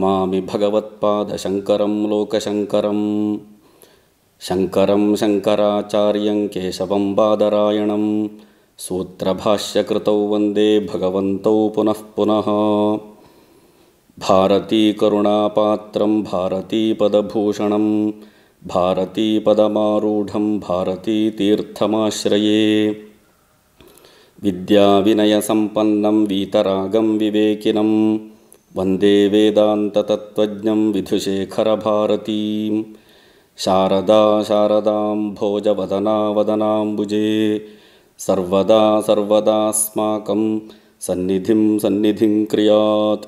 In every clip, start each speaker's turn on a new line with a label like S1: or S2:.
S1: भगवत्पाद भगवत्पादशङ्करं लोकशङ्करं शङ्करं शङ्कराचार्यं केशवं बादरायणं सूत्रभाष्यकृतौ वन्दे भगवन्तौ पुनः पुनः भारतीकरुणापात्रं भारतीपदभूषणं भारतीपदमारूढं भारतीतीर्थमाश्रये विद्याविनयसम्पन्नं वीतरागं विवेकिनम् वन्दे वेदान्ततत्त्वज्ञं विधुशेखरभारतीं शारदा शारदां भोजवदनावदनाम्बुजे सर्वदा सर्वदास्माकं सन्निधिं सन्निधिं क्रियात्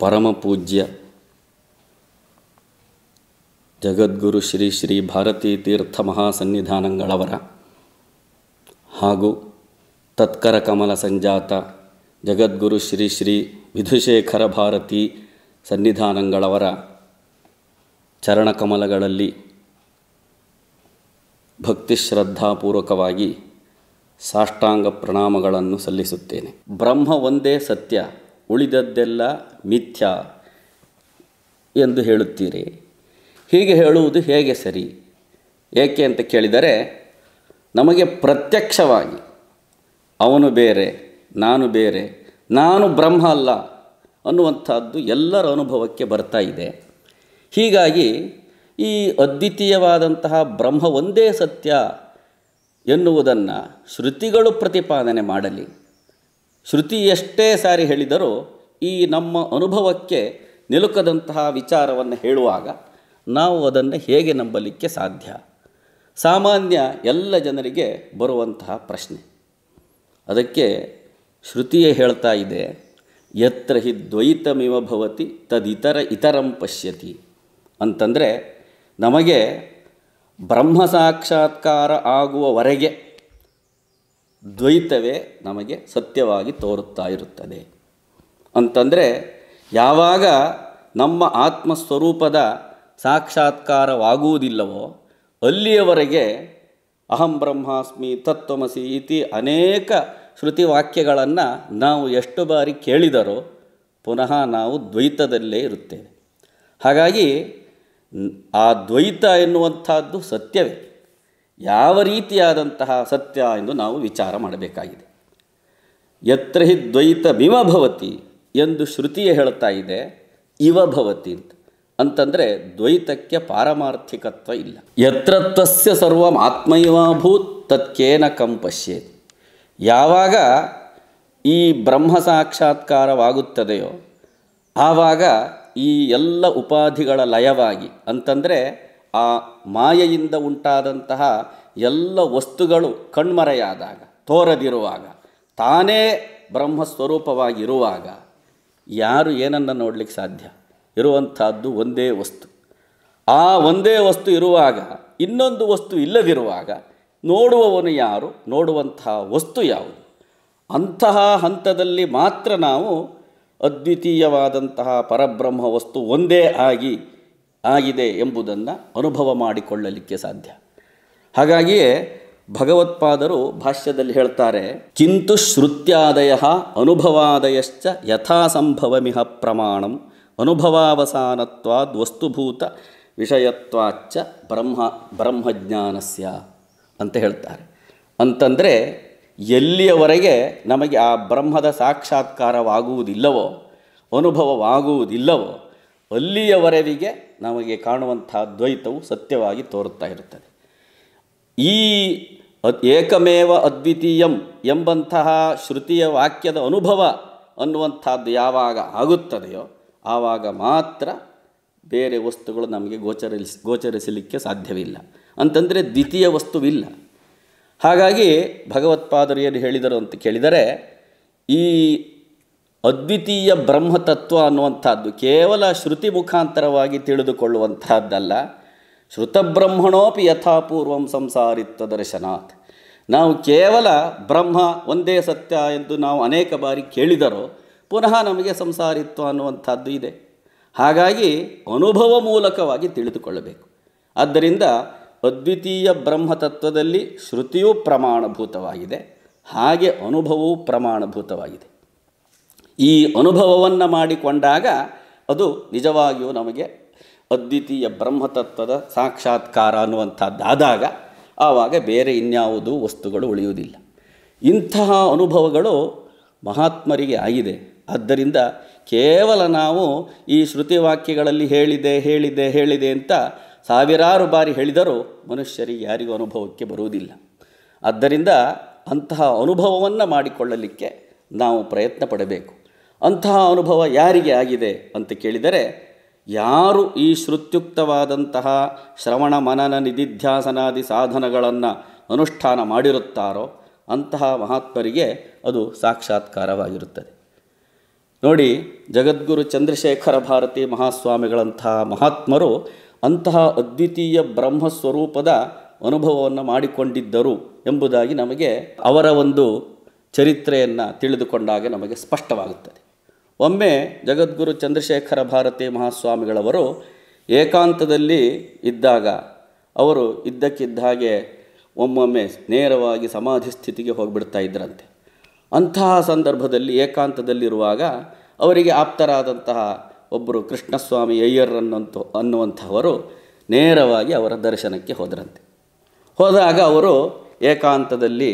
S1: परमपूज्य ಜಗದ್ಗುರು ಶ್ರೀ ಶ್ರೀ ಭಾರತೀ ತೀರ್ಥ ಮಹಾಸನ್ನಿಧಾನಗಳವರ ಹಾಗೂ ತತ್ಕರ ಕಮಲ ಸಂಜಾತ ಜಗದ್ಗುರು ಶ್ರೀ ಶ್ರೀ ವಿಧುಶೇಖರ ಭಾರತಿ ಸನ್ನಿಧಾನಗಳವರ ಚರಣಕಮಲಗಳಲ್ಲಿ ಭಕ್ತಿ ಶ್ರದ್ಧಾಪೂರ್ವಕವಾಗಿ ಸಾಷ್ಟಾಂಗ ಪ್ರಣಾಮಗಳನ್ನು ಸಲ್ಲಿಸುತ್ತೇನೆ ಬ್ರಹ್ಮ ಒಂದೇ ಸತ್ಯ ಉಳಿದದ್ದೆಲ್ಲ ಮಿಥ್ಯಾ ಎಂದು ಹೇಳುತ್ತೀರಿ ಹೀಗೆ ಹೇಳುವುದು ಹೇಗೆ ಸರಿ ಏಕೆ ಅಂತ ಕೇಳಿದರೆ ನಮಗೆ ಪ್ರತ್ಯಕ್ಷವಾಗಿ ಅವನು ಬೇರೆ ನಾನು ಬೇರೆ ನಾನು ಬ್ರಹ್ಮ ಅಲ್ಲ ಅನ್ನುವಂಥದ್ದು ಎಲ್ಲರ ಅನುಭವಕ್ಕೆ ಬರ್ತಾ ಇದೆ ಹೀಗಾಗಿ ಈ ಅದ್ವಿತೀಯವಾದಂತಹ ಬ್ರಹ್ಮ ಒಂದೇ ಸತ್ಯ ಎನ್ನುವುದನ್ನು ಶ್ರುತಿಗಳು ಪ್ರತಿಪಾದನೆ ಮಾಡಲಿ ಶ್ರುತಿ ಎಷ್ಟೇ ಸಾರಿ ಹೇಳಿದರೂ ಈ ನಮ್ಮ ಅನುಭವಕ್ಕೆ ನಿಲುಕದಂತಹ ವಿಚಾರವನ್ನು ಹೇಳುವಾಗ ನಾವು ಅದನ್ನು ಹೇಗೆ ನಂಬಲಿಕ್ಕೆ ಸಾಧ್ಯ ಸಾಮಾನ್ಯ ಎಲ್ಲ ಜನರಿಗೆ ಬರುವಂತಹ ಪ್ರಶ್ನೆ ಅದಕ್ಕೆ ಶ್ರುತಿಯೇ ಹೇಳ್ತಾ ಇದೆ ಯತ್ರ ಹಿ ದ್ವೈತಮಿವ ಭವತಿ ತದಿತರ ಇತರಂ ಪಶ್ಯತಿ ಅಂತಂದರೆ ನಮಗೆ ಬ್ರಹ್ಮ ಸಾಕ್ಷಾತ್ಕಾರ ಆಗುವವರೆಗೆ ದ್ವೈತವೇ ನಮಗೆ ಸತ್ಯವಾಗಿ ತೋರುತ್ತಾ ಇರುತ್ತದೆ ಅಂತಂದರೆ ಯಾವಾಗ ನಮ್ಮ ಆತ್ಮಸ್ವರೂಪದ ಸಾಕ್ಷಾತ್ಕಾರವಾಗುವುದಿಲ್ಲವೋ ಅಲ್ಲಿಯವರೆಗೆ ಅಹಂ ಬ್ರಹ್ಮಾಸ್ಮಿ ತತ್ವಮಸಿ ಇತಿ ಅನೇಕ ವಾಕ್ಯಗಳನ್ನು ನಾವು ಎಷ್ಟು ಬಾರಿ ಕೇಳಿದರೋ ಪುನಃ ನಾವು ದ್ವೈತದಲ್ಲೇ ಇರುತ್ತೇವೆ ಹಾಗಾಗಿ ಆ ದ್ವೈತ ಎನ್ನುವಂಥದ್ದು ಸತ್ಯವೇ ಯಾವ ರೀತಿಯಾದಂತಹ ಸತ್ಯ ಎಂದು ನಾವು ವಿಚಾರ ಮಾಡಬೇಕಾಗಿದೆ ಯತ್ರ ಹಿ ದ್ವೈತ ಭವತಿ ಎಂದು ಶ್ರುತಿಯೇ ಹೇಳ್ತಾ ಇದೆ ಇವ ಭವತಿ ಅಂತ ಅಂತಂದರೆ ದ್ವೈತಕ್ಕೆ ಪಾರಮಾರ್ಥಿಕತ್ವ ಇಲ್ಲ ಯತ್ರತ್ವಸ್ಯ ಸರ್ವ ಆತ್ಮೈವಾಭೂತ್ ತತ್ಕೇನ ಕಂಪಶ್ಯೇತ್ ಯಾವಾಗ ಈ ಬ್ರಹ್ಮ ಸಾಕ್ಷಾತ್ಕಾರವಾಗುತ್ತದೆಯೋ ಆವಾಗ ಈ ಎಲ್ಲ ಉಪಾಧಿಗಳ ಲಯವಾಗಿ ಅಂತಂದರೆ ಆ ಮಾಯೆಯಿಂದ ಉಂಟಾದಂತಹ ಎಲ್ಲ ವಸ್ತುಗಳು ಕಣ್ಮರೆಯಾದಾಗ ತೋರದಿರುವಾಗ ತಾನೇ ಬ್ರಹ್ಮಸ್ವರೂಪವಾಗಿರುವಾಗ ಯಾರು ಏನನ್ನು ನೋಡಲಿಕ್ಕೆ ಸಾಧ್ಯ ಇರುವಂಥದ್ದು ಒಂದೇ ವಸ್ತು ಆ ಒಂದೇ ವಸ್ತು ಇರುವಾಗ ಇನ್ನೊಂದು ವಸ್ತು ಇಲ್ಲದಿರುವಾಗ ನೋಡುವವನು ಯಾರು ನೋಡುವಂತಹ ವಸ್ತು ಯಾವುದು ಅಂತಹ ಹಂತದಲ್ಲಿ ಮಾತ್ರ ನಾವು ಅದ್ವಿತೀಯವಾದಂತಹ ಪರಬ್ರಹ್ಮ ವಸ್ತು ಒಂದೇ ಆಗಿ ಆಗಿದೆ ಎಂಬುದನ್ನು ಅನುಭವ ಮಾಡಿಕೊಳ್ಳಲಿಕ್ಕೆ ಸಾಧ್ಯ ಹಾಗಾಗಿಯೇ ಭಗವತ್ಪಾದರು ಭಾಷ್ಯದಲ್ಲಿ ಹೇಳ್ತಾರೆ ಕಿಂತು ಶ್ರುತ್ಯಾದಯ ಅನುಭವಾದಯಶ್ಚ ಯಥಾಸಂಭವಮಿಹ ಪ್ರಮಾಣಂ ಅನುಭವಾವಸಾನತ್ವಾದ್ ವಸ್ತುಭೂತ ವಿಷಯತ್ವಾಚ್ಚ ಬ್ರಹ್ಮ ಬ್ರಹ್ಮಜ್ಞಾನಸ್ಯ ಅಂತ ಹೇಳ್ತಾರೆ ಅಂತಂದರೆ ಎಲ್ಲಿಯವರೆಗೆ ನಮಗೆ ಆ ಬ್ರಹ್ಮದ ಸಾಕ್ಷಾತ್ಕಾರವಾಗುವುದಿಲ್ಲವೋ ಅನುಭವವಾಗುವುದಿಲ್ಲವೋ ಅಲ್ಲಿಯವರೆಗೆ ನಮಗೆ ಕಾಣುವಂಥ ದ್ವೈತವು ಸತ್ಯವಾಗಿ ತೋರುತ್ತಾ ಇರುತ್ತದೆ ಈ ಏಕಮೇವ ಅದ್ವಿತೀಯಂ ಎಂಬಂತಹ ಶ್ರುತಿಯ ವಾಕ್ಯದ ಅನುಭವ ಅನ್ನುವಂಥದ್ದು ಯಾವಾಗ ಆಗುತ್ತದೆಯೋ ಆವಾಗ ಮಾತ್ರ ಬೇರೆ ವಸ್ತುಗಳು ನಮಗೆ ಗೋಚರಿಸ್ ಗೋಚರಿಸಲಿಕ್ಕೆ ಸಾಧ್ಯವಿಲ್ಲ ಅಂತಂದರೆ ದ್ವಿತೀಯ ವಸ್ತುವಿಲ್ಲ ಹಾಗಾಗಿ ಭಗವತ್ಪಾದರು ಏನು ಹೇಳಿದರು ಅಂತ ಕೇಳಿದರೆ ಈ ಅದ್ವಿತೀಯ ಬ್ರಹ್ಮತತ್ವ ಅನ್ನುವಂಥದ್ದು ಕೇವಲ ಶ್ರುತಿ ಮುಖಾಂತರವಾಗಿ ತಿಳಿದುಕೊಳ್ಳುವಂತಹದ್ದಲ್ಲ ಶ್ರುತಬ್ರಹ್ಮಣೋಪಿ ಯಥಾಪೂರ್ವಂ ಸಂಸಾರಿತ್ವ ದರ್ಶನಾತ್ ನಾವು ಕೇವಲ ಬ್ರಹ್ಮ ಒಂದೇ ಸತ್ಯ ಎಂದು ನಾವು ಅನೇಕ ಬಾರಿ ಕೇಳಿದರೂ ಪುನಃ ನಮಗೆ ಸಂಸಾರಿತ್ವ ಅನ್ನುವಂಥದ್ದು ಇದೆ ಹಾಗಾಗಿ ಅನುಭವ ಮೂಲಕವಾಗಿ ತಿಳಿದುಕೊಳ್ಳಬೇಕು ಆದ್ದರಿಂದ ಅದ್ವಿತೀಯ ಬ್ರಹ್ಮತತ್ವದಲ್ಲಿ ಶ್ರುತಿಯೂ ಪ್ರಮಾಣಭೂತವಾಗಿದೆ ಹಾಗೆ ಅನುಭವವೂ ಪ್ರಮಾಣಭೂತವಾಗಿದೆ ಈ ಅನುಭವವನ್ನು ಮಾಡಿಕೊಂಡಾಗ ಅದು ನಿಜವಾಗಿಯೂ ನಮಗೆ ಅದ್ವಿತೀಯ ಬ್ರಹ್ಮತತ್ವದ ಸಾಕ್ಷಾತ್ಕಾರ ಅನ್ನುವಂಥದ್ದಾದಾಗ ಆವಾಗ ಬೇರೆ ಇನ್ಯಾವುದೂ ವಸ್ತುಗಳು ಉಳಿಯುವುದಿಲ್ಲ ಇಂತಹ ಅನುಭವಗಳು ಮಹಾತ್ಮರಿಗೆ ಆಗಿದೆ ಆದ್ದರಿಂದ ಕೇವಲ ನಾವು ಈ ಶ್ರುತಿ ವಾಕ್ಯಗಳಲ್ಲಿ ಹೇಳಿದೆ ಹೇಳಿದೆ ಹೇಳಿದೆ ಅಂತ ಸಾವಿರಾರು ಬಾರಿ ಹೇಳಿದರೂ ಮನುಷ್ಯರಿಗೆ ಯಾರಿಗೂ ಅನುಭವಕ್ಕೆ ಬರುವುದಿಲ್ಲ ಆದ್ದರಿಂದ ಅಂತಹ ಅನುಭವವನ್ನು ಮಾಡಿಕೊಳ್ಳಲಿಕ್ಕೆ ನಾವು ಪ್ರಯತ್ನ ಪಡಬೇಕು ಅಂತಹ ಅನುಭವ ಯಾರಿಗೆ ಆಗಿದೆ ಅಂತ ಕೇಳಿದರೆ ಯಾರು ಈ ಶ್ರುತ್ಯುಕ್ತವಾದಂತಹ ಶ್ರವಣ ಮನನ ನಿಧಿಧ್ಯಾಸನಾದಿ ಸಾಧನಗಳನ್ನು ಅನುಷ್ಠಾನ ಮಾಡಿರುತ್ತಾರೋ ಅಂತಹ ಮಹಾತ್ಮರಿಗೆ ಅದು ಸಾಕ್ಷಾತ್ಕಾರವಾಗಿರುತ್ತದೆ ನೋಡಿ ಜಗದ್ಗುರು ಚಂದ್ರಶೇಖರ ಭಾರತಿ ಮಹಾಸ್ವಾಮಿಗಳಂತಹ ಮಹಾತ್ಮರು ಅಂತಹ ಅದ್ವಿತೀಯ ಬ್ರಹ್ಮಸ್ವರೂಪದ ಅನುಭವವನ್ನು ಮಾಡಿಕೊಂಡಿದ್ದರು ಎಂಬುದಾಗಿ ನಮಗೆ ಅವರ ಒಂದು ಚರಿತ್ರೆಯನ್ನು ತಿಳಿದುಕೊಂಡಾಗ ನಮಗೆ ಸ್ಪಷ್ಟವಾಗುತ್ತದೆ ಒಮ್ಮೆ ಜಗದ್ಗುರು ಚಂದ್ರಶೇಖರ ಭಾರತಿ ಮಹಾಸ್ವಾಮಿಗಳವರು ಏಕಾಂತದಲ್ಲಿ ಇದ್ದಾಗ ಅವರು ಇದ್ದಕ್ಕಿದ್ದ ಹಾಗೆ ಒಮ್ಮೊಮ್ಮೆ ನೇರವಾಗಿ ಸಮಾಧಿ ಸ್ಥಿತಿಗೆ ಹೋಗಿಬಿಡ್ತಾ ಇದ್ರಂತೆ ಅಂತಹ ಸಂದರ್ಭದಲ್ಲಿ ಏಕಾಂತದಲ್ಲಿರುವಾಗ ಅವರಿಗೆ ಆಪ್ತರಾದಂತಹ ಒಬ್ಬರು ಕೃಷ್ಣಸ್ವಾಮಿ ಅಯ್ಯರ್ ಅನ್ನುವಂಥವರು ನೇರವಾಗಿ ಅವರ ದರ್ಶನಕ್ಕೆ ಹೋದರಂತೆ ಹೋದಾಗ ಅವರು ಏಕಾಂತದಲ್ಲಿ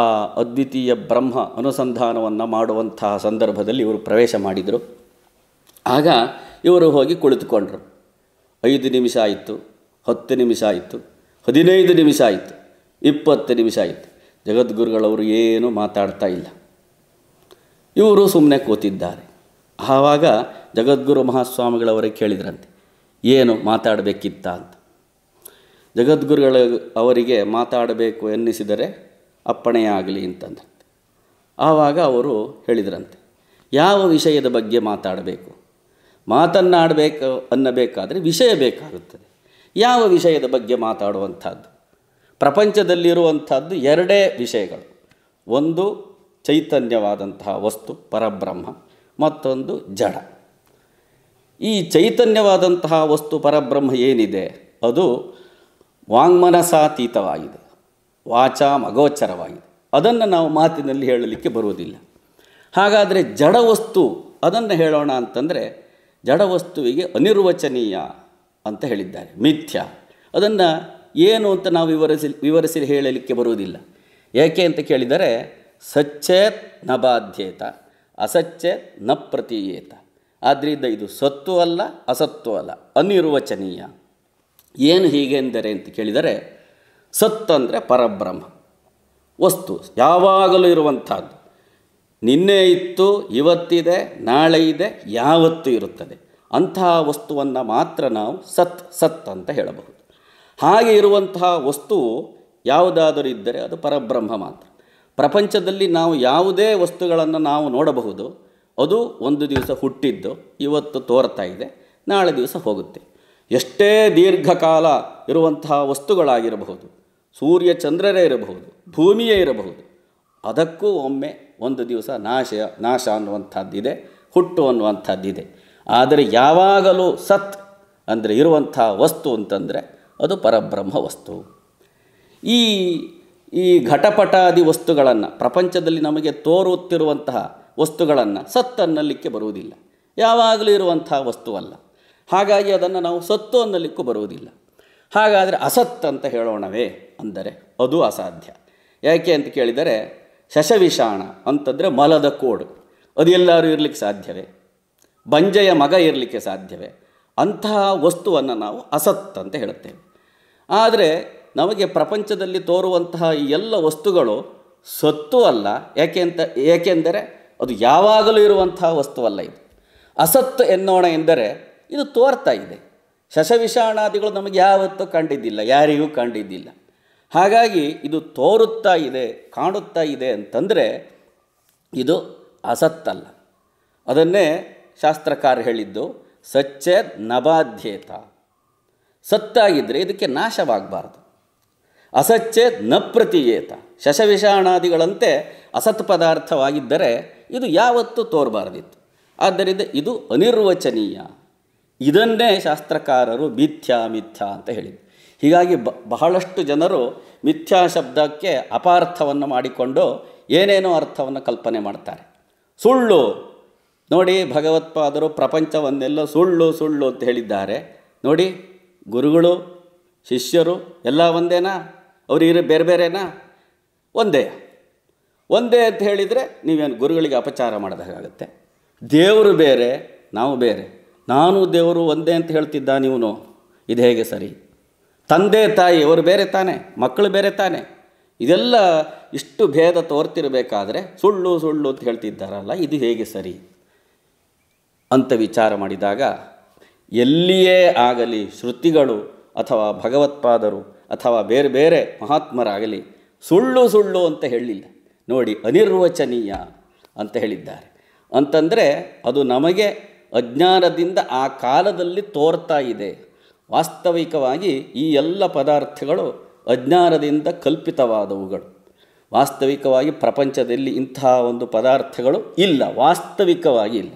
S1: ಆ ಅದ್ವಿತೀಯ ಬ್ರಹ್ಮ ಅನುಸಂಧಾನವನ್ನು ಮಾಡುವಂತಹ ಸಂದರ್ಭದಲ್ಲಿ ಇವರು ಪ್ರವೇಶ ಮಾಡಿದರು ಆಗ ಇವರು ಹೋಗಿ ಕುಳಿತುಕೊಂಡರು ಐದು ನಿಮಿಷ ಆಯಿತು ಹತ್ತು ನಿಮಿಷ ಆಯಿತು ಹದಿನೈದು ನಿಮಿಷ ಆಯಿತು ಇಪ್ಪತ್ತು ನಿಮಿಷ ಆಯಿತು ಜಗದ್ಗುರುಗಳವರು ಏನೂ ಮಾತಾಡ್ತಾ ಇಲ್ಲ ಇವರು ಸುಮ್ಮನೆ ಕೂತಿದ್ದಾರೆ ಆವಾಗ ಜಗದ್ಗುರು ಮಹಾಸ್ವಾಮಿಗಳವರೇ ಕೇಳಿದ್ರಂತೆ ಏನು ಮಾತಾಡಬೇಕಿತ್ತ ಅಂತ ಜಗದ್ಗುರುಗಳ ಅವರಿಗೆ ಮಾತಾಡಬೇಕು ಎನ್ನಿಸಿದರೆ ಅಪ್ಪಣೆಯಾಗಲಿ ಅಂತಂದ್ರಂತೆ ಆವಾಗ ಅವರು ಹೇಳಿದ್ರಂತೆ ಯಾವ ವಿಷಯದ ಬಗ್ಗೆ ಮಾತಾಡಬೇಕು ಮಾತನ್ನಾಡಬೇಕು ಅನ್ನಬೇಕಾದರೆ ವಿಷಯ ಬೇಕಾಗುತ್ತದೆ ಯಾವ ವಿಷಯದ ಬಗ್ಗೆ ಮಾತಾಡುವಂಥದ್ದು ಪ್ರಪಂಚದಲ್ಲಿರುವಂಥದ್ದು ಎರಡೇ ವಿಷಯಗಳು ಒಂದು ಚೈತನ್ಯವಾದಂತಹ ವಸ್ತು ಪರಬ್ರಹ್ಮ ಮತ್ತೊಂದು ಜಡ ಈ ಚೈತನ್ಯವಾದಂತಹ ವಸ್ತು ಪರಬ್ರಹ್ಮ ಏನಿದೆ ಅದು ವಾಂಗ್ಮನಸಾತೀತವಾಗಿದೆ ವಾಚಾ ಮಗೋಚರವಾಗಿದೆ ಅದನ್ನು ನಾವು ಮಾತಿನಲ್ಲಿ ಹೇಳಲಿಕ್ಕೆ ಬರುವುದಿಲ್ಲ ಹಾಗಾದರೆ ಜಡ ವಸ್ತು ಅದನ್ನು ಹೇಳೋಣ ಅಂತಂದರೆ ಜಡವಸ್ತುವಿಗೆ ಅನಿರ್ವಚನೀಯ ಅಂತ ಹೇಳಿದ್ದಾರೆ ಮಿಥ್ಯ ಅದನ್ನು ಏನು ಅಂತ ನಾವು ವಿವರಿಸಿ ವಿವರಿಸಿ ಹೇಳಲಿಕ್ಕೆ ಬರುವುದಿಲ್ಲ ಏಕೆ ಅಂತ ಕೇಳಿದರೆ ಸಚ್ಚೇತ್ ನ ಬಾಧ್ಯೇತ ಅಸಚ್ಚೇತ್ ನ ಪ್ರತೀಯೇತ ಆದ್ದರಿಂದ ಇದು ಸತ್ತು ಅಲ್ಲ ಅಸತ್ತು ಅಲ್ಲ ಅನಿರ್ವಚನೀಯ ಏನು ಹೀಗೆಂದರೆ ಅಂತ ಕೇಳಿದರೆ ಅಂದರೆ ಪರಬ್ರಹ್ಮ ವಸ್ತು ಯಾವಾಗಲೂ ಇರುವಂಥದ್ದು ನಿನ್ನೆ ಇತ್ತು ಇವತ್ತಿದೆ ನಾಳೆ ಇದೆ ಯಾವತ್ತೂ ಇರುತ್ತದೆ ಅಂತಹ ವಸ್ತುವನ್ನು ಮಾತ್ರ ನಾವು ಸತ್ ಸತ್ ಅಂತ ಹೇಳಬಹುದು ಹಾಗೆ ಇರುವಂತಹ ವಸ್ತುವು ಯಾವುದಾದರೂ ಇದ್ದರೆ ಅದು ಪರಬ್ರಹ್ಮ ಮಾತ್ರ ಪ್ರಪಂಚದಲ್ಲಿ ನಾವು ಯಾವುದೇ ವಸ್ತುಗಳನ್ನು ನಾವು ನೋಡಬಹುದು ಅದು ಒಂದು ದಿವಸ ಹುಟ್ಟಿದ್ದು ಇವತ್ತು ತೋರ್ತಾ ಇದೆ ನಾಳೆ ದಿವಸ ಹೋಗುತ್ತೆ ಎಷ್ಟೇ ದೀರ್ಘಕಾಲ ಇರುವಂತಹ ವಸ್ತುಗಳಾಗಿರಬಹುದು ಸೂರ್ಯ ಚಂದ್ರರೇ ಇರಬಹುದು ಭೂಮಿಯೇ ಇರಬಹುದು ಅದಕ್ಕೂ ಒಮ್ಮೆ ಒಂದು ದಿವಸ ನಾಶ ನಾಶ ಅನ್ನುವಂಥದ್ದಿದೆ ಹುಟ್ಟು ಅನ್ನುವಂಥದ್ದಿದೆ ಆದರೆ ಯಾವಾಗಲೂ ಸತ್ ಅಂದರೆ ಇರುವಂಥ ವಸ್ತು ಅಂತಂದರೆ ಅದು ಪರಬ್ರಹ್ಮ ವಸ್ತು ಈ ಈ ಘಟಪಟಾದಿ ವಸ್ತುಗಳನ್ನು ಪ್ರಪಂಚದಲ್ಲಿ ನಮಗೆ ತೋರುತ್ತಿರುವಂತಹ ವಸ್ತುಗಳನ್ನು ಸತ್ ಅನ್ನಲಿಕ್ಕೆ ಬರುವುದಿಲ್ಲ ಯಾವಾಗಲೂ ಇರುವಂತಹ ವಸ್ತುವಲ್ಲ ಹಾಗಾಗಿ ಅದನ್ನು ನಾವು ಸತ್ತು ಅನ್ನಲಿಕ್ಕೂ ಬರುವುದಿಲ್ಲ ಹಾಗಾದರೆ ಅಸತ್ ಅಂತ ಹೇಳೋಣವೇ ಅಂದರೆ ಅದು ಅಸಾಧ್ಯ ಯಾಕೆ ಅಂತ ಕೇಳಿದರೆ ಶಶವಿಷಾಣ ಅಂತಂದರೆ ಮಲದ ಕೋಡು ಅದು ಎಲ್ಲರೂ ಇರಲಿಕ್ಕೆ ಸಾಧ್ಯವೇ ಬಂಜೆಯ ಮಗ ಇರಲಿಕ್ಕೆ ಸಾಧ್ಯವೇ ಅಂತಹ ವಸ್ತುವನ್ನು ನಾವು ಅಸತ್ ಅಂತ ಹೇಳುತ್ತೇವೆ ಆದರೆ ನಮಗೆ ಪ್ರಪಂಚದಲ್ಲಿ ತೋರುವಂತಹ ಈ ಎಲ್ಲ ವಸ್ತುಗಳು ಸತ್ತು ಅಲ್ಲ ಅಂತ ಏಕೆಂದರೆ ಅದು ಯಾವಾಗಲೂ ಇರುವಂತಹ ವಸ್ತುವಲ್ಲ ಇದು ಅಸತ್ತು ಎನ್ನೋಣ ಎಂದರೆ ಇದು ತೋರ್ತಾ ಇದೆ ಶಶವಿಷಾಣಾದಿಗಳು ನಮಗೆ ಯಾವತ್ತೂ ಕಂಡಿದ್ದಿಲ್ಲ ಯಾರಿಗೂ ಕಂಡಿದ್ದಿಲ್ಲ ಹಾಗಾಗಿ ಇದು ತೋರುತ್ತಾ ಇದೆ ಕಾಣುತ್ತಾ ಇದೆ ಅಂತಂದರೆ ಇದು ಅಸತ್ತಲ್ಲ ಅದನ್ನೇ ಶಾಸ್ತ್ರಕಾರ ಹೇಳಿದ್ದು ಸಚ್ಚೇ ನಬಾಧ್ಯೇತ ಸತ್ತಾಗಿದ್ದರೆ ಇದಕ್ಕೆ ನಾಶವಾಗಬಾರ್ದು ಅಸಚ್ಚೇ ನ ಪ್ರತಿಯೇತ ಶಶವಿಷಾಣಾದಿಗಳಂತೆ ಅಸತ್ ಪದಾರ್ಥವಾಗಿದ್ದರೆ ಇದು ಯಾವತ್ತೂ ತೋರಬಾರದಿತ್ತು ಆದ್ದರಿಂದ ಇದು ಅನಿರ್ವಚನೀಯ ಇದನ್ನೇ ಶಾಸ್ತ್ರಕಾರರು ಮಿಥ್ಯಾ ಮಿಥ್ಯಾ ಅಂತ ಹೇಳಿದರು ಹೀಗಾಗಿ ಬಹಳಷ್ಟು ಜನರು ಮಿಥ್ಯಾ ಶಬ್ದಕ್ಕೆ ಅಪಾರ್ಥವನ್ನು ಮಾಡಿಕೊಂಡು ಏನೇನೋ ಅರ್ಥವನ್ನು ಕಲ್ಪನೆ ಮಾಡ್ತಾರೆ ಸುಳ್ಳು ನೋಡಿ ಭಗವತ್ಪಾದರು ಪ್ರಪಂಚವನ್ನೆಲ್ಲ ಸುಳ್ಳು ಸುಳ್ಳು ಅಂತ ಹೇಳಿದ್ದಾರೆ ನೋಡಿ ಗುರುಗಳು ಶಿಷ್ಯರು ಎಲ್ಲ ಒಂದೇನಾ ಅವರು ಬೇರೆ ಬೇರೆನಾ ಒಂದೇ ಒಂದೇ ಅಂತ ಹೇಳಿದರೆ ನೀವೇನು ಗುರುಗಳಿಗೆ ಅಪಚಾರ ಹಾಗಾಗುತ್ತೆ ದೇವರು ಬೇರೆ ನಾವು ಬೇರೆ ನಾನು ದೇವರು ಒಂದೇ ಅಂತ ಹೇಳ್ತಿದ್ದ ನೀವು ಇದು ಹೇಗೆ ಸರಿ ತಂದೆ ತಾಯಿ ಅವರು ಬೇರೆ ತಾನೇ ಮಕ್ಕಳು ಬೇರೆ ತಾನೇ ಇದೆಲ್ಲ ಇಷ್ಟು ಭೇದ ತೋರ್ತಿರಬೇಕಾದ್ರೆ ಸುಳ್ಳು ಸುಳ್ಳು ಅಂತ ಹೇಳ್ತಿದ್ದಾರಲ್ಲ ಇದು ಹೇಗೆ ಸರಿ ಅಂತ ವಿಚಾರ ಮಾಡಿದಾಗ ಎಲ್ಲಿಯೇ ಆಗಲಿ ಶ್ರುತಿಗಳು ಅಥವಾ ಭಗವತ್ಪಾದರು ಅಥವಾ ಬೇರೆ ಬೇರೆ ಮಹಾತ್ಮರಾಗಲಿ ಸುಳ್ಳು ಸುಳ್ಳು ಅಂತ ಹೇಳಿಲ್ಲ ನೋಡಿ ಅನಿರ್ವಚನೀಯ ಅಂತ ಹೇಳಿದ್ದಾರೆ ಅಂತಂದರೆ ಅದು ನಮಗೆ ಅಜ್ಞಾನದಿಂದ ಆ ಕಾಲದಲ್ಲಿ ತೋರ್ತಾ ಇದೆ ವಾಸ್ತವಿಕವಾಗಿ ಈ ಎಲ್ಲ ಪದಾರ್ಥಗಳು ಅಜ್ಞಾನದಿಂದ ಕಲ್ಪಿತವಾದವುಗಳು ವಾಸ್ತವಿಕವಾಗಿ ಪ್ರಪಂಚದಲ್ಲಿ ಇಂತಹ ಒಂದು ಪದಾರ್ಥಗಳು ಇಲ್ಲ ವಾಸ್ತವಿಕವಾಗಿ ಇಲ್ಲ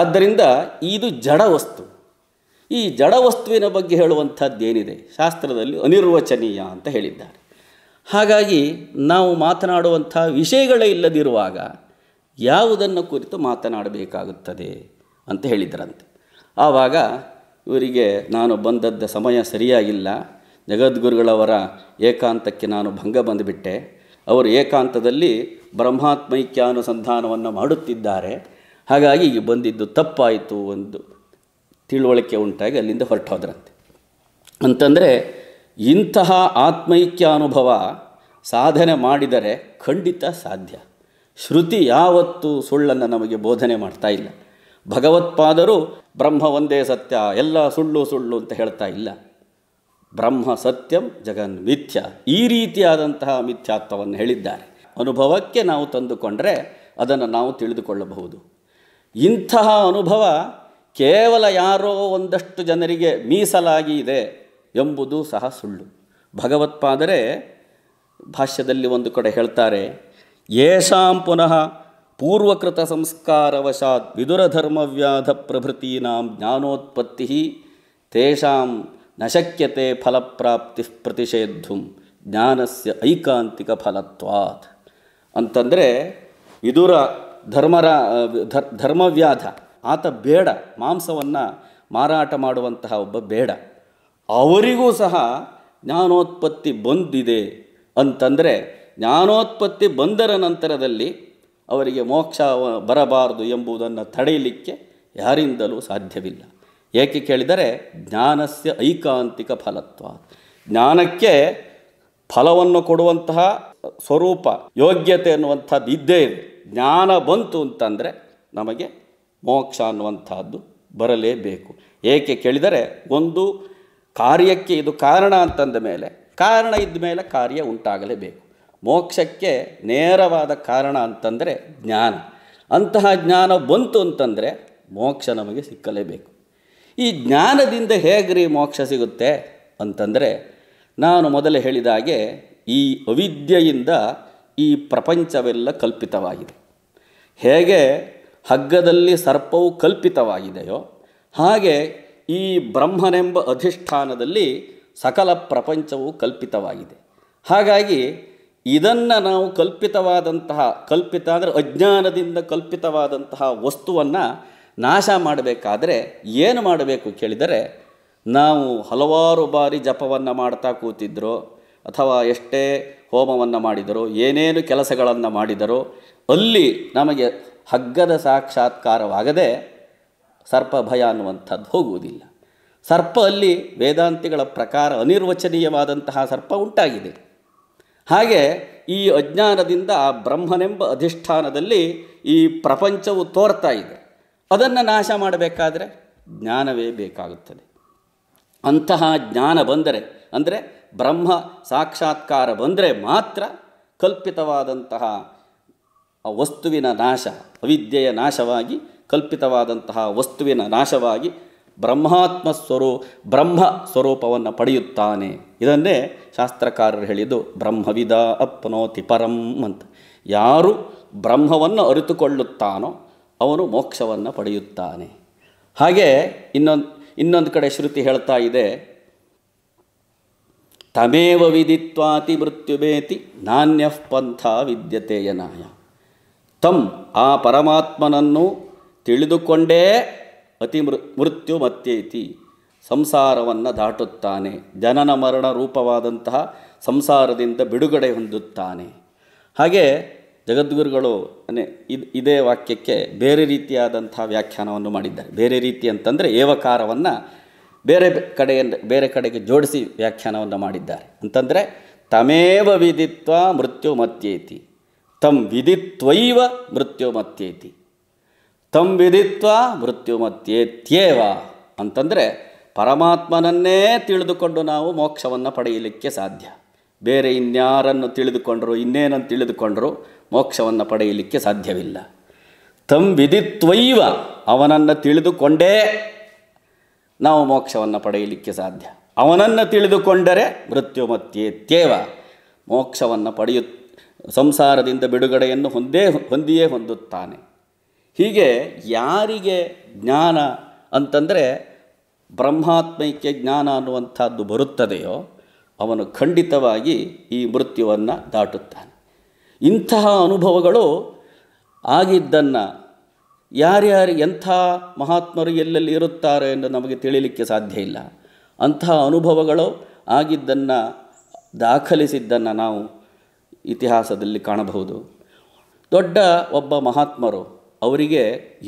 S1: ಆದ್ದರಿಂದ ಇದು ಜಡ ವಸ್ತು ಈ ಜಡ ವಸ್ತುವಿನ ಬಗ್ಗೆ ಹೇಳುವಂಥದ್ದೇನಿದೆ ಶಾಸ್ತ್ರದಲ್ಲಿ ಅನಿರ್ವಚನೀಯ ಅಂತ ಹೇಳಿದ್ದಾರೆ ಹಾಗಾಗಿ ನಾವು ಮಾತನಾಡುವಂಥ ವಿಷಯಗಳೇ ಇಲ್ಲದಿರುವಾಗ ಯಾವುದನ್ನು ಕುರಿತು ಮಾತನಾಡಬೇಕಾಗುತ್ತದೆ ಅಂತ ಹೇಳಿದ್ರಂತೆ ಆವಾಗ ಇವರಿಗೆ ನಾನು ಬಂದದ್ದ ಸಮಯ ಸರಿಯಾಗಿಲ್ಲ ಜಗದ್ಗುರುಗಳವರ ಏಕಾಂತಕ್ಕೆ ನಾನು ಭಂಗ ಬಂದುಬಿಟ್ಟೆ ಅವರು ಏಕಾಂತದಲ್ಲಿ ಅನುಸಂಧಾನವನ್ನು ಮಾಡುತ್ತಿದ್ದಾರೆ ಹಾಗಾಗಿ ಈಗ ಬಂದಿದ್ದು ತಪ್ಪಾಯಿತು ಒಂದು ತಿಳುವಳಿಕೆ ಉಂಟಾಗಿ ಅಲ್ಲಿಂದ ಹೊರಟೋದ್ರಂತೆ ಅಂತಂದರೆ ಇಂತಹ ಆತ್ಮೈಕ್ಯ ಅನುಭವ ಸಾಧನೆ ಮಾಡಿದರೆ ಖಂಡಿತ ಸಾಧ್ಯ ಶ್ರುತಿ ಯಾವತ್ತೂ ಸುಳ್ಳನ್ನು ನಮಗೆ ಬೋಧನೆ ಮಾಡ್ತಾ ಇಲ್ಲ ಭಗವತ್ಪಾದರು ಬ್ರಹ್ಮ ಒಂದೇ ಸತ್ಯ ಎಲ್ಲ ಸುಳ್ಳು ಸುಳ್ಳು ಅಂತ ಹೇಳ್ತಾ ಇಲ್ಲ ಬ್ರಹ್ಮ ಸತ್ಯಂ ಜಗನ್ ಮಿಥ್ಯ ಈ ರೀತಿಯಾದಂತಹ ಮಿಥ್ಯಾತ್ವವನ್ನು ಹೇಳಿದ್ದಾರೆ ಅನುಭವಕ್ಕೆ ನಾವು ತಂದುಕೊಂಡರೆ ಅದನ್ನು ನಾವು ತಿಳಿದುಕೊಳ್ಳಬಹುದು ಇಂತಹ ಅನುಭವ ಕೇವಲ ಯಾರೋ ಒಂದಷ್ಟು ಜನರಿಗೆ ಮೀಸಲಾಗಿ ಇದೆ ಎಂಬುದು ಸಹ ಸುಳ್ಳು ಭಗವತ್ಪಾದರೆ ಭಾಷ್ಯದಲ್ಲಿ ಒಂದು ಕಡೆ ಹೇಳ್ತಾರೆ ಯಶಾಂ ಪುನಃ ಪೂರ್ವಕೃತ ಸಂಸ್ಕಾರವಶಾತ್ ವಿದುರಧರ್ಮವ್ಯಾಧ ಪ್ರಭೃತೀನಾಂ ಜ್ಞಾನೋತ್ಪತ್ತಿ ತೇಷಾಂ ನಶಕ್ಯತೆ ಫಲಪ್ರಾಪ್ತಿ ಪ್ರತಿಷೇಧು ಜ್ಞಾನಸ ಐಕಾಂತಿಕ ಫಲತ್ವಾತ್ ಅಂತಂದರೆ ವಿದುರ ಧರ್ಮರ ಧರ್ಮವ್ಯಾಧ ಆತ ಬೇಡ ಮಾಂಸವನ್ನು ಮಾರಾಟ ಮಾಡುವಂತಹ ಒಬ್ಬ ಬೇಡ ಅವರಿಗೂ ಸಹ ಜ್ಞಾನೋತ್ಪತ್ತಿ ಬಂದಿದೆ ಅಂತಂದರೆ ಜ್ಞಾನೋತ್ಪತ್ತಿ ಬಂದರ ನಂತರದಲ್ಲಿ ಅವರಿಗೆ ಮೋಕ್ಷ ಬರಬಾರದು ಎಂಬುದನ್ನು ತಡೆಯಲಿಕ್ಕೆ ಯಾರಿಂದಲೂ ಸಾಧ್ಯವಿಲ್ಲ ಏಕೆ ಕೇಳಿದರೆ ಜ್ಞಾನಸ ಐಕಾಂತಿಕ ಫಲತ್ವ ಜ್ಞಾನಕ್ಕೆ ಫಲವನ್ನು ಕೊಡುವಂತಹ ಸ್ವರೂಪ ಯೋಗ್ಯತೆ ಅನ್ನುವಂಥದ್ದು ಇದ್ದೇ ಇದೆ ಜ್ಞಾನ ಬಂತು ಅಂತಂದರೆ ನಮಗೆ ಮೋಕ್ಷ ಅನ್ನುವಂಥದ್ದು ಬರಲೇಬೇಕು ಏಕೆ ಕೇಳಿದರೆ ಒಂದು ಕಾರ್ಯಕ್ಕೆ ಇದು ಕಾರಣ ಅಂತಂದ ಮೇಲೆ ಕಾರಣ ಇದ್ದ ಮೇಲೆ ಕಾರ್ಯ ಉಂಟಾಗಲೇಬೇಕು ಮೋಕ್ಷಕ್ಕೆ ನೇರವಾದ ಕಾರಣ ಅಂತಂದರೆ ಜ್ಞಾನ ಅಂತಹ ಜ್ಞಾನ ಬಂತು ಅಂತಂದರೆ ಮೋಕ್ಷ ನಮಗೆ ಸಿಕ್ಕಲೇಬೇಕು ಈ ಜ್ಞಾನದಿಂದ ಹೇಗ್ರಿ ಮೋಕ್ಷ ಸಿಗುತ್ತೆ ಅಂತಂದರೆ ನಾನು ಮೊದಲೇ ಹೇಳಿದ ಹಾಗೆ ಈ ಅವಿದ್ಯೆಯಿಂದ ಈ ಪ್ರಪಂಚವೆಲ್ಲ ಕಲ್ಪಿತವಾಗಿದೆ ಹೇಗೆ ಹಗ್ಗದಲ್ಲಿ ಸರ್ಪವು ಕಲ್ಪಿತವಾಗಿದೆಯೋ ಹಾಗೆ ಈ ಬ್ರಹ್ಮನೆಂಬ ಅಧಿಷ್ಠಾನದಲ್ಲಿ ಸಕಲ ಪ್ರಪಂಚವು ಕಲ್ಪಿತವಾಗಿದೆ ಹಾಗಾಗಿ ಇದನ್ನು ನಾವು ಕಲ್ಪಿತವಾದಂತಹ ಕಲ್ಪಿತ ಅಂದರೆ ಅಜ್ಞಾನದಿಂದ ಕಲ್ಪಿತವಾದಂತಹ ವಸ್ತುವನ್ನು ನಾಶ ಮಾಡಬೇಕಾದರೆ ಏನು ಮಾಡಬೇಕು ಕೇಳಿದರೆ ನಾವು ಹಲವಾರು ಬಾರಿ ಜಪವನ್ನು ಮಾಡ್ತಾ ಕೂತಿದ್ರು ಅಥವಾ ಎಷ್ಟೇ ಹೋಮವನ್ನು ಮಾಡಿದರೋ ಏನೇನು ಕೆಲಸಗಳನ್ನು ಮಾಡಿದರೋ ಅಲ್ಲಿ ನಮಗೆ ಹಗ್ಗದ ಸಾಕ್ಷಾತ್ಕಾರವಾಗದೆ ಸರ್ಪ ಭಯ ಅನ್ನುವಂಥದ್ದು ಹೋಗುವುದಿಲ್ಲ ಸರ್ಪ ಅಲ್ಲಿ ವೇದಾಂತಿಗಳ ಪ್ರಕಾರ ಅನಿರ್ವಚನೀಯವಾದಂತಹ ಸರ್ಪ ಉಂಟಾಗಿದೆ ಹಾಗೆ ಈ ಅಜ್ಞಾನದಿಂದ ಆ ಬ್ರಹ್ಮನೆಂಬ ಅಧಿಷ್ಠಾನದಲ್ಲಿ ಈ ಪ್ರಪಂಚವು ತೋರ್ತಾ ಇದೆ ಅದನ್ನು ನಾಶ ಮಾಡಬೇಕಾದರೆ ಜ್ಞಾನವೇ ಬೇಕಾಗುತ್ತದೆ ಅಂತಹ ಜ್ಞಾನ ಬಂದರೆ ಅಂದರೆ ಬ್ರಹ್ಮ ಸಾಕ್ಷಾತ್ಕಾರ ಬಂದರೆ ಮಾತ್ರ ಕಲ್ಪಿತವಾದಂತಹ ವಸ್ತುವಿನ ನಾಶ ಅವಿದ್ಯೆಯ ನಾಶವಾಗಿ ಕಲ್ಪಿತವಾದಂತಹ ವಸ್ತುವಿನ ನಾಶವಾಗಿ ಬ್ರಹ್ಮಾತ್ಮ ಸ್ವರೂ ಬ್ರಹ್ಮ ಸ್ವರೂಪವನ್ನು ಪಡೆಯುತ್ತಾನೆ ಇದನ್ನೇ ಶಾಸ್ತ್ರಕಾರರು ಹೇಳಿದ್ದು ಬ್ರಹ್ಮವಿದ ಅಪ್ನೋತಿ ಪರಂ ಅಂತ ಯಾರು ಬ್ರಹ್ಮವನ್ನು ಅರಿತುಕೊಳ್ಳುತ್ತಾನೋ ಅವನು ಮೋಕ್ಷವನ್ನು ಪಡೆಯುತ್ತಾನೆ ಹಾಗೆ ಇನ್ನೊಂದು ಇನ್ನೊಂದು ಕಡೆ ಶ್ರುತಿ ಹೇಳ್ತಾ ಇದೆ ತಮೇವ ವಿಧಿತ್ವಾತಿ ಮೃತ್ಯುಬೇತಿ ನಾಣ್ಯ ಪಂಥ ವಿದ್ಯತೆಯನಾಯ ತಮ್ ಆ ಪರಮಾತ್ಮನನ್ನು ತಿಳಿದುಕೊಂಡೇ ಅತಿ ಮೃ ಮೃತ್ಯು ಮತ್ತೇತಿ ಸಂಸಾರವನ್ನು ದಾಟುತ್ತಾನೆ ಜನನ ಮರಣ ರೂಪವಾದಂತಹ ಸಂಸಾರದಿಂದ ಬಿಡುಗಡೆ ಹೊಂದುತ್ತಾನೆ ಹಾಗೆ ಜಗದ್ಗುರುಗಳು ಇದು ಇದೇ ವಾಕ್ಯಕ್ಕೆ ಬೇರೆ ರೀತಿಯಾದಂತಹ ವ್ಯಾಖ್ಯಾನವನ್ನು ಮಾಡಿದ್ದಾರೆ ಬೇರೆ ರೀತಿ ಅಂತಂದರೆ ಏವಕಾರವನ್ನು ಬೇರೆ ಕಡೆಯನ್ನು ಬೇರೆ ಕಡೆಗೆ ಜೋಡಿಸಿ ವ್ಯಾಖ್ಯಾನವನ್ನು ಮಾಡಿದ್ದಾರೆ ಅಂತಂದರೆ ತಮೇವ ವಿಧಿತ್ವ ಮೃತ್ಯು ಮತ್ಯೇತಿ ತಮ್ ವಿಧಿತ್ವೈವ ಮೃತ್ಯು ಮತ್ಯೇತಿ ತಮ್ಮ ವಿಧಿತ್ವ ಮೃತ್ಯು ಮತ್ಯೇತ್ಯೇವ ಅಂತಂದರೆ ಪರಮಾತ್ಮನನ್ನೇ ತಿಳಿದುಕೊಂಡು ನಾವು ಮೋಕ್ಷವನ್ನು ಪಡೆಯಲಿಕ್ಕೆ ಸಾಧ್ಯ ಬೇರೆ ಇನ್ಯಾರನ್ನು ತಿಳಿದುಕೊಂಡರು ಇನ್ನೇನನ್ನು ತಿಳಿದುಕೊಂಡರೂ ಮೋಕ್ಷವನ್ನು ಪಡೆಯಲಿಕ್ಕೆ ಸಾಧ್ಯವಿಲ್ಲ ತಂ ವಿಧಿತ್ವೈವ ಅವನನ್ನು ತಿಳಿದುಕೊಂಡೇ ನಾವು ಮೋಕ್ಷವನ್ನು ಪಡೆಯಲಿಕ್ಕೆ ಸಾಧ್ಯ ಅವನನ್ನು ತಿಳಿದುಕೊಂಡರೆ ಮೃತ್ಯು ಮತ್ತೇ ತೇವ ಮೋಕ್ಷವನ್ನು ಪಡೆಯು ಸಂಸಾರದಿಂದ ಬಿಡುಗಡೆಯನ್ನು ಹೊಂದೇ ಹೊಂದಿಯೇ ಹೊಂದುತ್ತಾನೆ ಹೀಗೆ ಯಾರಿಗೆ ಜ್ಞಾನ ಅಂತಂದರೆ ಬ್ರಹ್ಮಾತ್ಮೈಕ್ಯ ಜ್ಞಾನ ಅನ್ನುವಂಥದ್ದು ಬರುತ್ತದೆಯೋ ಅವನು ಖಂಡಿತವಾಗಿ ಈ ಮೃತ್ಯುವನ್ನು ದಾಟುತ್ತಾನೆ ಇಂತಹ ಅನುಭವಗಳು ಆಗಿದ್ದನ್ನು ಯಾರ್ಯಾರು ಎಂಥ ಮಹಾತ್ಮರು ಎಲ್ಲೆಲ್ಲಿ ಇರುತ್ತಾರೆ ಎಂದು ನಮಗೆ ತಿಳಿಲಿಕ್ಕೆ ಸಾಧ್ಯ ಇಲ್ಲ ಅಂಥ ಅನುಭವಗಳು ಆಗಿದ್ದನ್ನು ದಾಖಲಿಸಿದ್ದನ್ನು ನಾವು ಇತಿಹಾಸದಲ್ಲಿ ಕಾಣಬಹುದು ದೊಡ್ಡ ಒಬ್ಬ ಮಹಾತ್ಮರು ಅವರಿಗೆ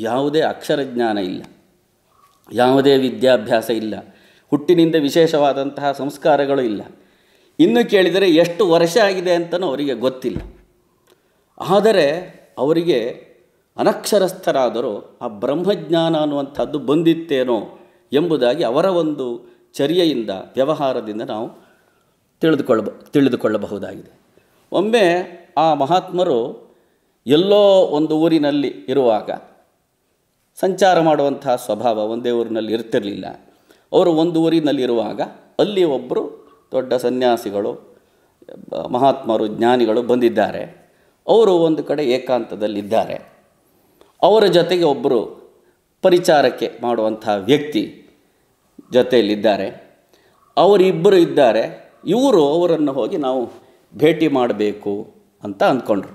S1: ಯಾವುದೇ ಅಕ್ಷರಜ್ಞಾನ ಇಲ್ಲ ಯಾವುದೇ ವಿದ್ಯಾಭ್ಯಾಸ ಇಲ್ಲ ಹುಟ್ಟಿನಿಂದ ವಿಶೇಷವಾದಂತಹ ಸಂಸ್ಕಾರಗಳು ಇಲ್ಲ ಇನ್ನು ಕೇಳಿದರೆ ಎಷ್ಟು ವರ್ಷ ಆಗಿದೆ ಅಂತಲೂ ಅವರಿಗೆ ಗೊತ್ತಿಲ್ಲ ಆದರೆ ಅವರಿಗೆ ಅನಕ್ಷರಸ್ಥರಾದರೂ ಆ ಬ್ರಹ್ಮಜ್ಞಾನ ಅನ್ನುವಂಥದ್ದು ಬಂದಿತ್ತೇನೋ ಎಂಬುದಾಗಿ ಅವರ ಒಂದು ಚರ್ಯೆಯಿಂದ ವ್ಯವಹಾರದಿಂದ ನಾವು ತಿಳಿದುಕೊಳ್ಳಬ ತಿಳಿದುಕೊಳ್ಳಬಹುದಾಗಿದೆ ಒಮ್ಮೆ ಆ ಮಹಾತ್ಮರು ಎಲ್ಲೋ ಒಂದು ಊರಿನಲ್ಲಿ ಇರುವಾಗ ಸಂಚಾರ ಮಾಡುವಂತಹ ಸ್ವಭಾವ ಒಂದೇ ಊರಿನಲ್ಲಿ ಇರ್ತಿರಲಿಲ್ಲ ಅವರು ಒಂದು ಊರಿನಲ್ಲಿರುವಾಗ ಅಲ್ಲಿ ಒಬ್ಬರು ದೊಡ್ಡ ಸನ್ಯಾಸಿಗಳು ಮಹಾತ್ಮರು ಜ್ಞಾನಿಗಳು ಬಂದಿದ್ದಾರೆ ಅವರು ಒಂದು ಕಡೆ ಏಕಾಂತದಲ್ಲಿದ್ದಾರೆ ಅವರ ಜೊತೆಗೆ ಒಬ್ಬರು ಪರಿಚಾರಕ್ಕೆ ಮಾಡುವಂಥ ವ್ಯಕ್ತಿ ಜೊತೆಯಲ್ಲಿದ್ದಾರೆ ಅವರಿಬ್ಬರು ಇದ್ದಾರೆ ಇವರು ಅವರನ್ನು ಹೋಗಿ ನಾವು ಭೇಟಿ ಮಾಡಬೇಕು ಅಂತ ಅಂದ್ಕೊಂಡ್ರು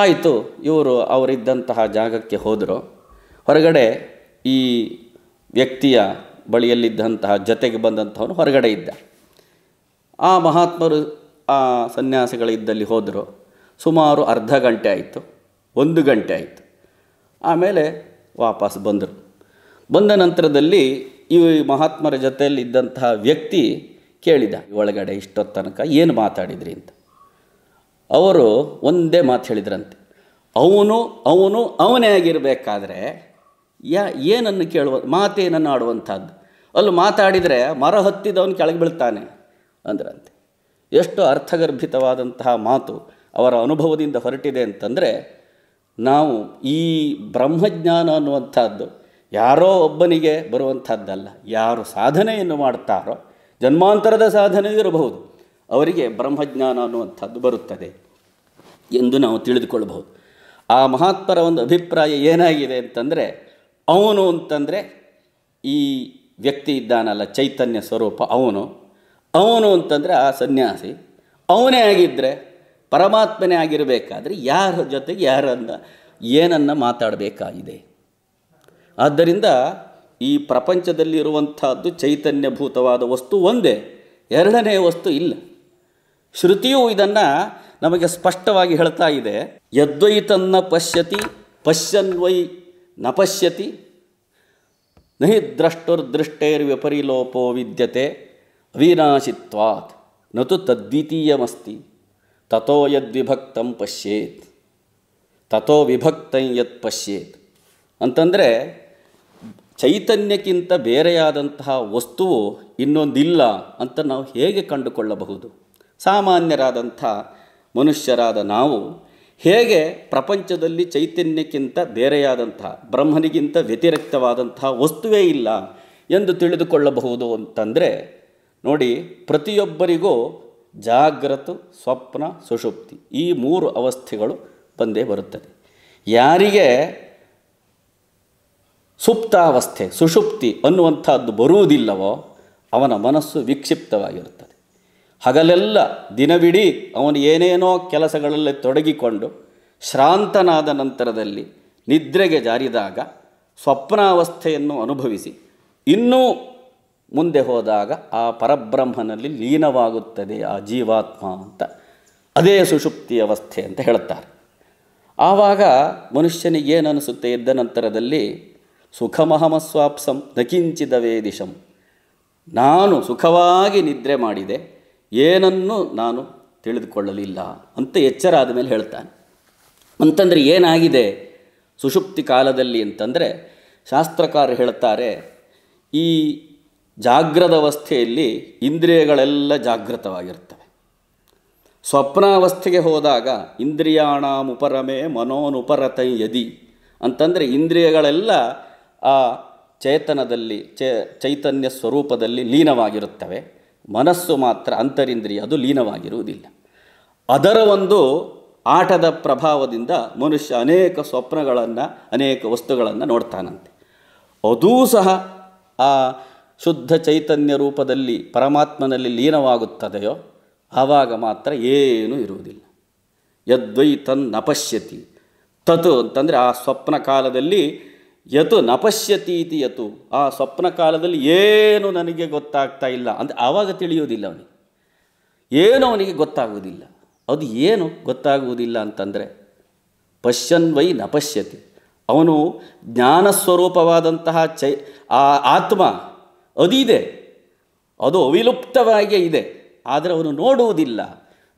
S1: ಆಯಿತು ಇವರು ಅವರಿದ್ದಂತಹ ಜಾಗಕ್ಕೆ ಹೋದರು ಹೊರಗಡೆ ಈ ವ್ಯಕ್ತಿಯ ಬಳಿಯಲ್ಲಿದ್ದಂತಹ ಜೊತೆಗೆ ಬಂದಂಥವನು ಹೊರಗಡೆ ಇದ್ದ ಆ ಮಹಾತ್ಮರು ಆ ಸನ್ಯಾಸಿಗಳಿದ್ದಲ್ಲಿ ಹೋದರು ಸುಮಾರು ಅರ್ಧ ಗಂಟೆ ಆಯಿತು ಒಂದು ಗಂಟೆ ಆಯಿತು ಆಮೇಲೆ ವಾಪಸ್ ಬಂದರು ಬಂದ ನಂತರದಲ್ಲಿ ಈ ಮಹಾತ್ಮರ ಜೊತೆಯಲ್ಲಿ ಇದ್ದಂತಹ ವ್ಯಕ್ತಿ ಕೇಳಿದ ಒಳಗಡೆ ಇಷ್ಟೊತ್ತು ತನಕ ಏನು ಮಾತಾಡಿದ್ರಿ ಅಂತ ಅವರು ಒಂದೇ ಮಾತು ಹೇಳಿದ್ರಂತೆ ಅವನು ಅವನು ಅವನೇ ಆಗಿರಬೇಕಾದ್ರೆ ಯಾ ಏನನ್ನು ಕೇಳುವ ಮಾತೇನನ್ನು ಆಡುವಂಥದ್ದು ಅಲ್ಲಿ ಮಾತಾಡಿದರೆ ಮರ ಹತ್ತಿದವನು ಕೆಳಗೆ ಬೀಳ್ತಾನೆ ಅಂದ್ರಂತೆ ಎಷ್ಟು ಅರ್ಥಗರ್ಭಿತವಾದಂತಹ ಮಾತು ಅವರ ಅನುಭವದಿಂದ ಹೊರಟಿದೆ ಅಂತಂದರೆ ನಾವು ಈ ಬ್ರಹ್ಮಜ್ಞಾನ ಅನ್ನುವಂಥದ್ದು ಯಾರೋ ಒಬ್ಬನಿಗೆ ಬರುವಂಥದ್ದಲ್ಲ ಯಾರು ಸಾಧನೆಯನ್ನು ಮಾಡ್ತಾರೋ ಜನ್ಮಾಂತರದ ಸಾಧನೆ ಇರಬಹುದು ಅವರಿಗೆ ಬ್ರಹ್ಮಜ್ಞಾನ ಅನ್ನುವಂಥದ್ದು ಬರುತ್ತದೆ ಎಂದು ನಾವು ತಿಳಿದುಕೊಳ್ಳಬಹುದು ಆ ಮಹಾತ್ಮರ ಒಂದು ಅಭಿಪ್ರಾಯ ಏನಾಗಿದೆ ಅಂತಂದರೆ ಅವನು ಅಂತಂದರೆ ಈ ವ್ಯಕ್ತಿ ಇದ್ದಾನಲ್ಲ ಚೈತನ್ಯ ಸ್ವರೂಪ ಅವನು ಅವನು ಅಂತಂದರೆ ಆ ಸನ್ಯಾಸಿ ಅವನೇ ಆಗಿದ್ದರೆ ಪರಮಾತ್ಮನೇ ಆಗಿರಬೇಕಾದ್ರೆ ಯಾರ ಜೊತೆಗೆ ಯಾರನ್ನು ಏನನ್ನು ಮಾತಾಡಬೇಕಾಗಿದೆ ಆದ್ದರಿಂದ ಈ ಪ್ರಪಂಚದಲ್ಲಿರುವಂಥದ್ದು ಚೈತನ್ಯಭೂತವಾದ ವಸ್ತು ಒಂದೇ ಎರಡನೇ ವಸ್ತು ಇಲ್ಲ ಶ್ರುತಿಯು ಇದನ್ನು ನಮಗೆ ಸ್ಪಷ್ಟವಾಗಿ ಹೇಳ್ತಾ ಇದೆ ಯದ್ವೈತನ್ನ ಪಶ್ಯತಿ ಪಶ್ಯನ್ವೈ ನ ಪಶ್ಯತಿ ನಹಿ ದೃಷ್ಟೈರ್ ವಿಪರಿಲೋಪೋ ವಿದ್ಯತೆ ಅವಿನಾಶಿತ್ವಾತ್ ನತು ತದ್ವಿತೀಯಮಸ್ತಿ ತಥೋ ಯದ್ವಿಭಕ್ತಂ ಪಶ್ಯೇತ್ ತಥೋ ವಿಭಕ್ತಂ ಯತ್ ಪಶ್ಯೇತ್ ಅಂತಂದರೆ ಚೈತನ್ಯಕ್ಕಿಂತ ಬೇರೆಯಾದಂತಹ ವಸ್ತುವು ಇನ್ನೊಂದಿಲ್ಲ ಅಂತ ನಾವು ಹೇಗೆ ಕಂಡುಕೊಳ್ಳಬಹುದು ಸಾಮಾನ್ಯರಾದಂಥ ಮನುಷ್ಯರಾದ ನಾವು ಹೇಗೆ ಪ್ರಪಂಚದಲ್ಲಿ ಚೈತನ್ಯಕ್ಕಿಂತ ಬೇರೆಯಾದಂತಹ ಬ್ರಹ್ಮನಿಗಿಂತ ವ್ಯತಿರಿಕ್ತವಾದಂತಹ ವಸ್ತುವೇ ಇಲ್ಲ ಎಂದು ತಿಳಿದುಕೊಳ್ಳಬಹುದು ಅಂತಂದರೆ ನೋಡಿ ಪ್ರತಿಯೊಬ್ಬರಿಗೂ ಜಾಗ್ರತ ಸ್ವಪ್ನ ಸುಷುಪ್ತಿ ಈ ಮೂರು ಅವಸ್ಥೆಗಳು ಬಂದೇ ಬರುತ್ತದೆ ಯಾರಿಗೆ ಸುಪ್ತಾವಸ್ಥೆ ಸುಷುಪ್ತಿ ಅನ್ನುವಂಥದ್ದು ಬರುವುದಿಲ್ಲವೋ ಅವನ ಮನಸ್ಸು ವಿಕ್ಷಿಪ್ತವಾಗಿರುತ್ತದೆ ಹಗಲೆಲ್ಲ ದಿನವಿಡೀ ಅವನು ಏನೇನೋ ಕೆಲಸಗಳಲ್ಲಿ ತೊಡಗಿಕೊಂಡು ಶ್ರಾಂತನಾದ ನಂತರದಲ್ಲಿ ನಿದ್ರೆಗೆ ಜಾರಿದಾಗ ಸ್ವಪ್ನಾವಸ್ಥೆಯನ್ನು ಅನುಭವಿಸಿ ಇನ್ನೂ ಮುಂದೆ ಹೋದಾಗ ಆ ಪರಬ್ರಹ್ಮನಲ್ಲಿ ಲೀನವಾಗುತ್ತದೆ ಆ ಜೀವಾತ್ಮ ಅಂತ ಅದೇ ಸುಷುಪ್ತಿ ಅವಸ್ಥೆ ಅಂತ ಹೇಳುತ್ತಾರೆ ಆವಾಗ ಮನುಷ್ಯನಿಗೆ ಏನನಿಸುತ್ತೆ ಇದ್ದ ನಂತರದಲ್ಲಿ ಸುಖಮಹಮಸ್ವಾಪ್ಸಂ ನಕಿಂಚಿದ ವೇದಿಶಂ ನಾನು ಸುಖವಾಗಿ ನಿದ್ರೆ ಮಾಡಿದೆ ಏನನ್ನು ನಾನು ತಿಳಿದುಕೊಳ್ಳಲಿಲ್ಲ ಅಂತ ಎಚ್ಚರ ಆದಮೇಲೆ ಹೇಳ್ತಾನೆ ಅಂತಂದರೆ ಏನಾಗಿದೆ ಸುಷುಪ್ತಿ ಕಾಲದಲ್ಲಿ ಅಂತಂದರೆ ಶಾಸ್ತ್ರಕಾರ ಹೇಳ್ತಾರೆ ಈ ಜಾಗ್ರದ ಇಂದ್ರಿಯಗಳೆಲ್ಲ ಜಾಗೃತವಾಗಿರ್ತವೆ ಸ್ವಪ್ನಾವಸ್ಥೆಗೆ ಹೋದಾಗ ಇಂದ್ರಿಯಾಣಾಮುಪರಮೇ ಮನೋನುಪರತೆ ಯದಿ ಅಂತಂದರೆ ಇಂದ್ರಿಯಗಳೆಲ್ಲ ಆ ಚೇತನದಲ್ಲಿ ಚೈತನ್ಯ ಸ್ವರೂಪದಲ್ಲಿ ಲೀನವಾಗಿರುತ್ತವೆ ಮನಸ್ಸು ಮಾತ್ರ ಅಂತರಿಂದ್ರಿಯ ಅದು ಲೀನವಾಗಿರುವುದಿಲ್ಲ ಅದರ ಒಂದು ಆಟದ ಪ್ರಭಾವದಿಂದ ಮನುಷ್ಯ ಅನೇಕ ಸ್ವಪ್ನಗಳನ್ನು ಅನೇಕ ವಸ್ತುಗಳನ್ನು ನೋಡ್ತಾನಂತೆ ಅದೂ ಸಹ ಆ ಶುದ್ಧ ಚೈತನ್ಯ ರೂಪದಲ್ಲಿ ಪರಮಾತ್ಮನಲ್ಲಿ ಲೀನವಾಗುತ್ತದೆಯೋ ಆವಾಗ ಮಾತ್ರ ಏನೂ ಇರುವುದಿಲ್ಲ ಯದ್ವೈ ತನ್ನಪಶ್ಯತಿ ತತು ಅಂತಂದರೆ ಆ ಸ್ವಪ್ನ ಕಾಲದಲ್ಲಿ ಯತು ನಪಶ್ಯತಿ ಇತಿ ಯತು ಆ ಸ್ವಪ್ನ ಕಾಲದಲ್ಲಿ ಏನು ನನಗೆ ಗೊತ್ತಾಗ್ತಾ ಇಲ್ಲ ಅಂದರೆ ಆವಾಗ ತಿಳಿಯುವುದಿಲ್ಲ ಅವನಿಗೆ ಏನು ಅವನಿಗೆ ಗೊತ್ತಾಗುವುದಿಲ್ಲ ಅದು ಏನು ಗೊತ್ತಾಗುವುದಿಲ್ಲ ಅಂತಂದರೆ ಪಶ್ಯನ್ ವೈ ನಪಶ್ಯತಿ ಅವನು ಜ್ಞಾನಸ್ವರೂಪವಾದಂತಹ ಚೈ ಆ ಆತ್ಮ ಅದಿದೆ ಅದು ಅವಿಲುಪ್ತವಾಗೇ ಇದೆ ಆದರೆ ಅವನು ನೋಡುವುದಿಲ್ಲ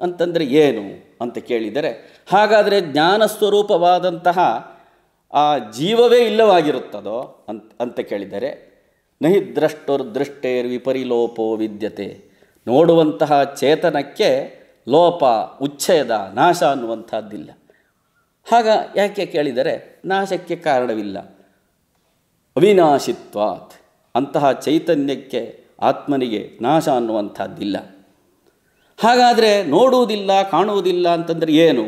S1: ಅಂತಂದರೆ ಏನು ಅಂತ ಕೇಳಿದರೆ ಹಾಗಾದರೆ ಜ್ಞಾನ ಸ್ವರೂಪವಾದಂತಹ ಆ ಜೀವವೇ ಇಲ್ಲವಾಗಿರುತ್ತದೋ ಅಂತ ಅಂತ ಕೇಳಿದರೆ ನಹಿ ದ್ರಷ್ಟೋರ್ ದೃಷ್ಟೇರ್ ವಿಪರಿಲೋಪೋ ವಿದ್ಯತೆ ನೋಡುವಂತಹ ಚೇತನಕ್ಕೆ ಲೋಪ ಉಚ್ಛೇದ ನಾಶ ಅನ್ನುವಂಥದ್ದಿಲ್ಲ ಹಾಗ ಯಾಕೆ ಕೇಳಿದರೆ ನಾಶಕ್ಕೆ ಕಾರಣವಿಲ್ಲ ಅವಿನಾಶಿತ್ವಾತ್ ಅಂತಹ ಚೈತನ್ಯಕ್ಕೆ ಆತ್ಮನಿಗೆ ನಾಶ ಅನ್ನುವಂಥದ್ದಿಲ್ಲ ಹಾಗಾದರೆ ನೋಡುವುದಿಲ್ಲ ಕಾಣುವುದಿಲ್ಲ ಅಂತಂದರೆ ಏನು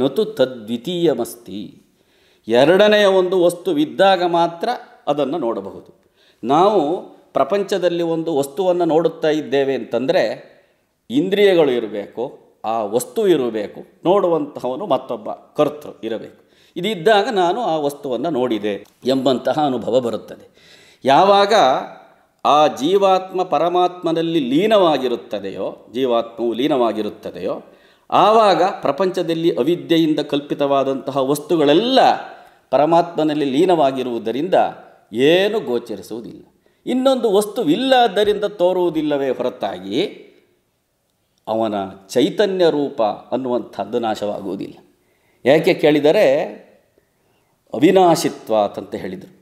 S1: ನತು ತದ್ವಿತೀಯಮಸ್ತಿ ಎರಡನೆಯ ಒಂದು ವಸ್ತುವಿದ್ದಾಗ ಮಾತ್ರ ಅದನ್ನು ನೋಡಬಹುದು ನಾವು ಪ್ರಪಂಚದಲ್ಲಿ ಒಂದು ವಸ್ತುವನ್ನು ನೋಡುತ್ತಾ ಇದ್ದೇವೆ ಅಂತಂದರೆ ಇಂದ್ರಿಯಗಳು ಇರಬೇಕು ಆ ವಸ್ತು ಇರಬೇಕು ನೋಡುವಂತಹವನು ಮತ್ತೊಬ್ಬ ಕರ್ತೃ ಇರಬೇಕು ಇದಿದ್ದಾಗ ನಾನು ಆ ವಸ್ತುವನ್ನು ನೋಡಿದೆ ಎಂಬಂತಹ ಅನುಭವ ಬರುತ್ತದೆ ಯಾವಾಗ ಆ ಜೀವಾತ್ಮ ಪರಮಾತ್ಮನಲ್ಲಿ ಲೀನವಾಗಿರುತ್ತದೆಯೋ ಜೀವಾತ್ಮವು ಲೀನವಾಗಿರುತ್ತದೆಯೋ ಆವಾಗ ಪ್ರಪಂಚದಲ್ಲಿ ಅವಿದ್ಯೆಯಿಂದ ಕಲ್ಪಿತವಾದಂತಹ ವಸ್ತುಗಳೆಲ್ಲ ಪರಮಾತ್ಮನಲ್ಲಿ ಲೀನವಾಗಿರುವುದರಿಂದ ಏನು ಗೋಚರಿಸುವುದಿಲ್ಲ ಇನ್ನೊಂದು ವಸ್ತುವಿಲ್ಲದ್ದರಿಂದ ತೋರುವುದಿಲ್ಲವೇ ಹೊರತಾಗಿ ಅವನ ಚೈತನ್ಯ ರೂಪ ಅನ್ನುವಂಥದ್ದು ನಾಶವಾಗುವುದಿಲ್ಲ ಯಾಕೆ ಕೇಳಿದರೆ ಅವಿನಾಶಿತ್ವ ಅಂತ ಹೇಳಿದರು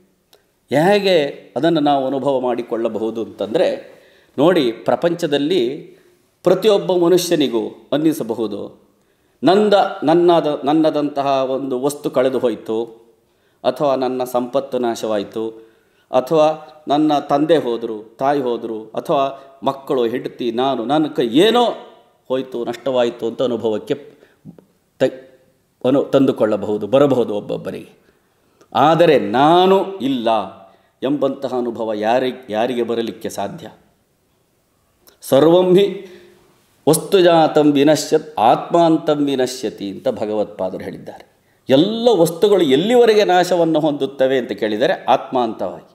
S1: ಹೇಗೆ ಅದನ್ನು ನಾವು ಅನುಭವ ಮಾಡಿಕೊಳ್ಳಬಹುದು ಅಂತಂದರೆ ನೋಡಿ ಪ್ರಪಂಚದಲ್ಲಿ ಪ್ರತಿಯೊಬ್ಬ ಮನುಷ್ಯನಿಗೂ ಅನ್ನಿಸಬಹುದು ನಂದ ನನ್ನದ ನನ್ನದಂತಹ ಒಂದು ವಸ್ತು ಕಳೆದು ಹೋಯಿತು ಅಥವಾ ನನ್ನ ಸಂಪತ್ತು ನಾಶವಾಯಿತು ಅಥವಾ ನನ್ನ ತಂದೆ ಹೋದರು ತಾಯಿ ಹೋದರು ಅಥವಾ ಮಕ್ಕಳು ಹೆಂಡತಿ ನಾನು ನನ್ನ ಕೈ ಏನೋ ಹೋಯಿತು ನಷ್ಟವಾಯಿತು ಅಂತ ಅನುಭವಕ್ಕೆ ತ ತಂದುಕೊಳ್ಳಬಹುದು ಬರಬಹುದು ಒಬ್ಬೊಬ್ಬರಿಗೆ ಆದರೆ ನಾನು ಇಲ್ಲ ಎಂಬಂತಹ ಅನುಭವ ಯಾರಿ ಯಾರಿಗೆ ಬರಲಿಕ್ಕೆ ಸಾಧ್ಯ ಸರ್ವಂ ಹಿ ವಸ್ತುಜಾತಂ ವಿನಶ್ಯತ್ ಆತ್ಮಾಂತಂ ವಿನಶ್ಯತಿ ಅಂತ ಭಗವತ್ಪಾದರು ಹೇಳಿದ್ದಾರೆ ಎಲ್ಲ ವಸ್ತುಗಳು ಎಲ್ಲಿವರೆಗೆ ನಾಶವನ್ನು ಹೊಂದುತ್ತವೆ ಅಂತ ಕೇಳಿದರೆ ಆತ್ಮಾಂತವಾಗಿ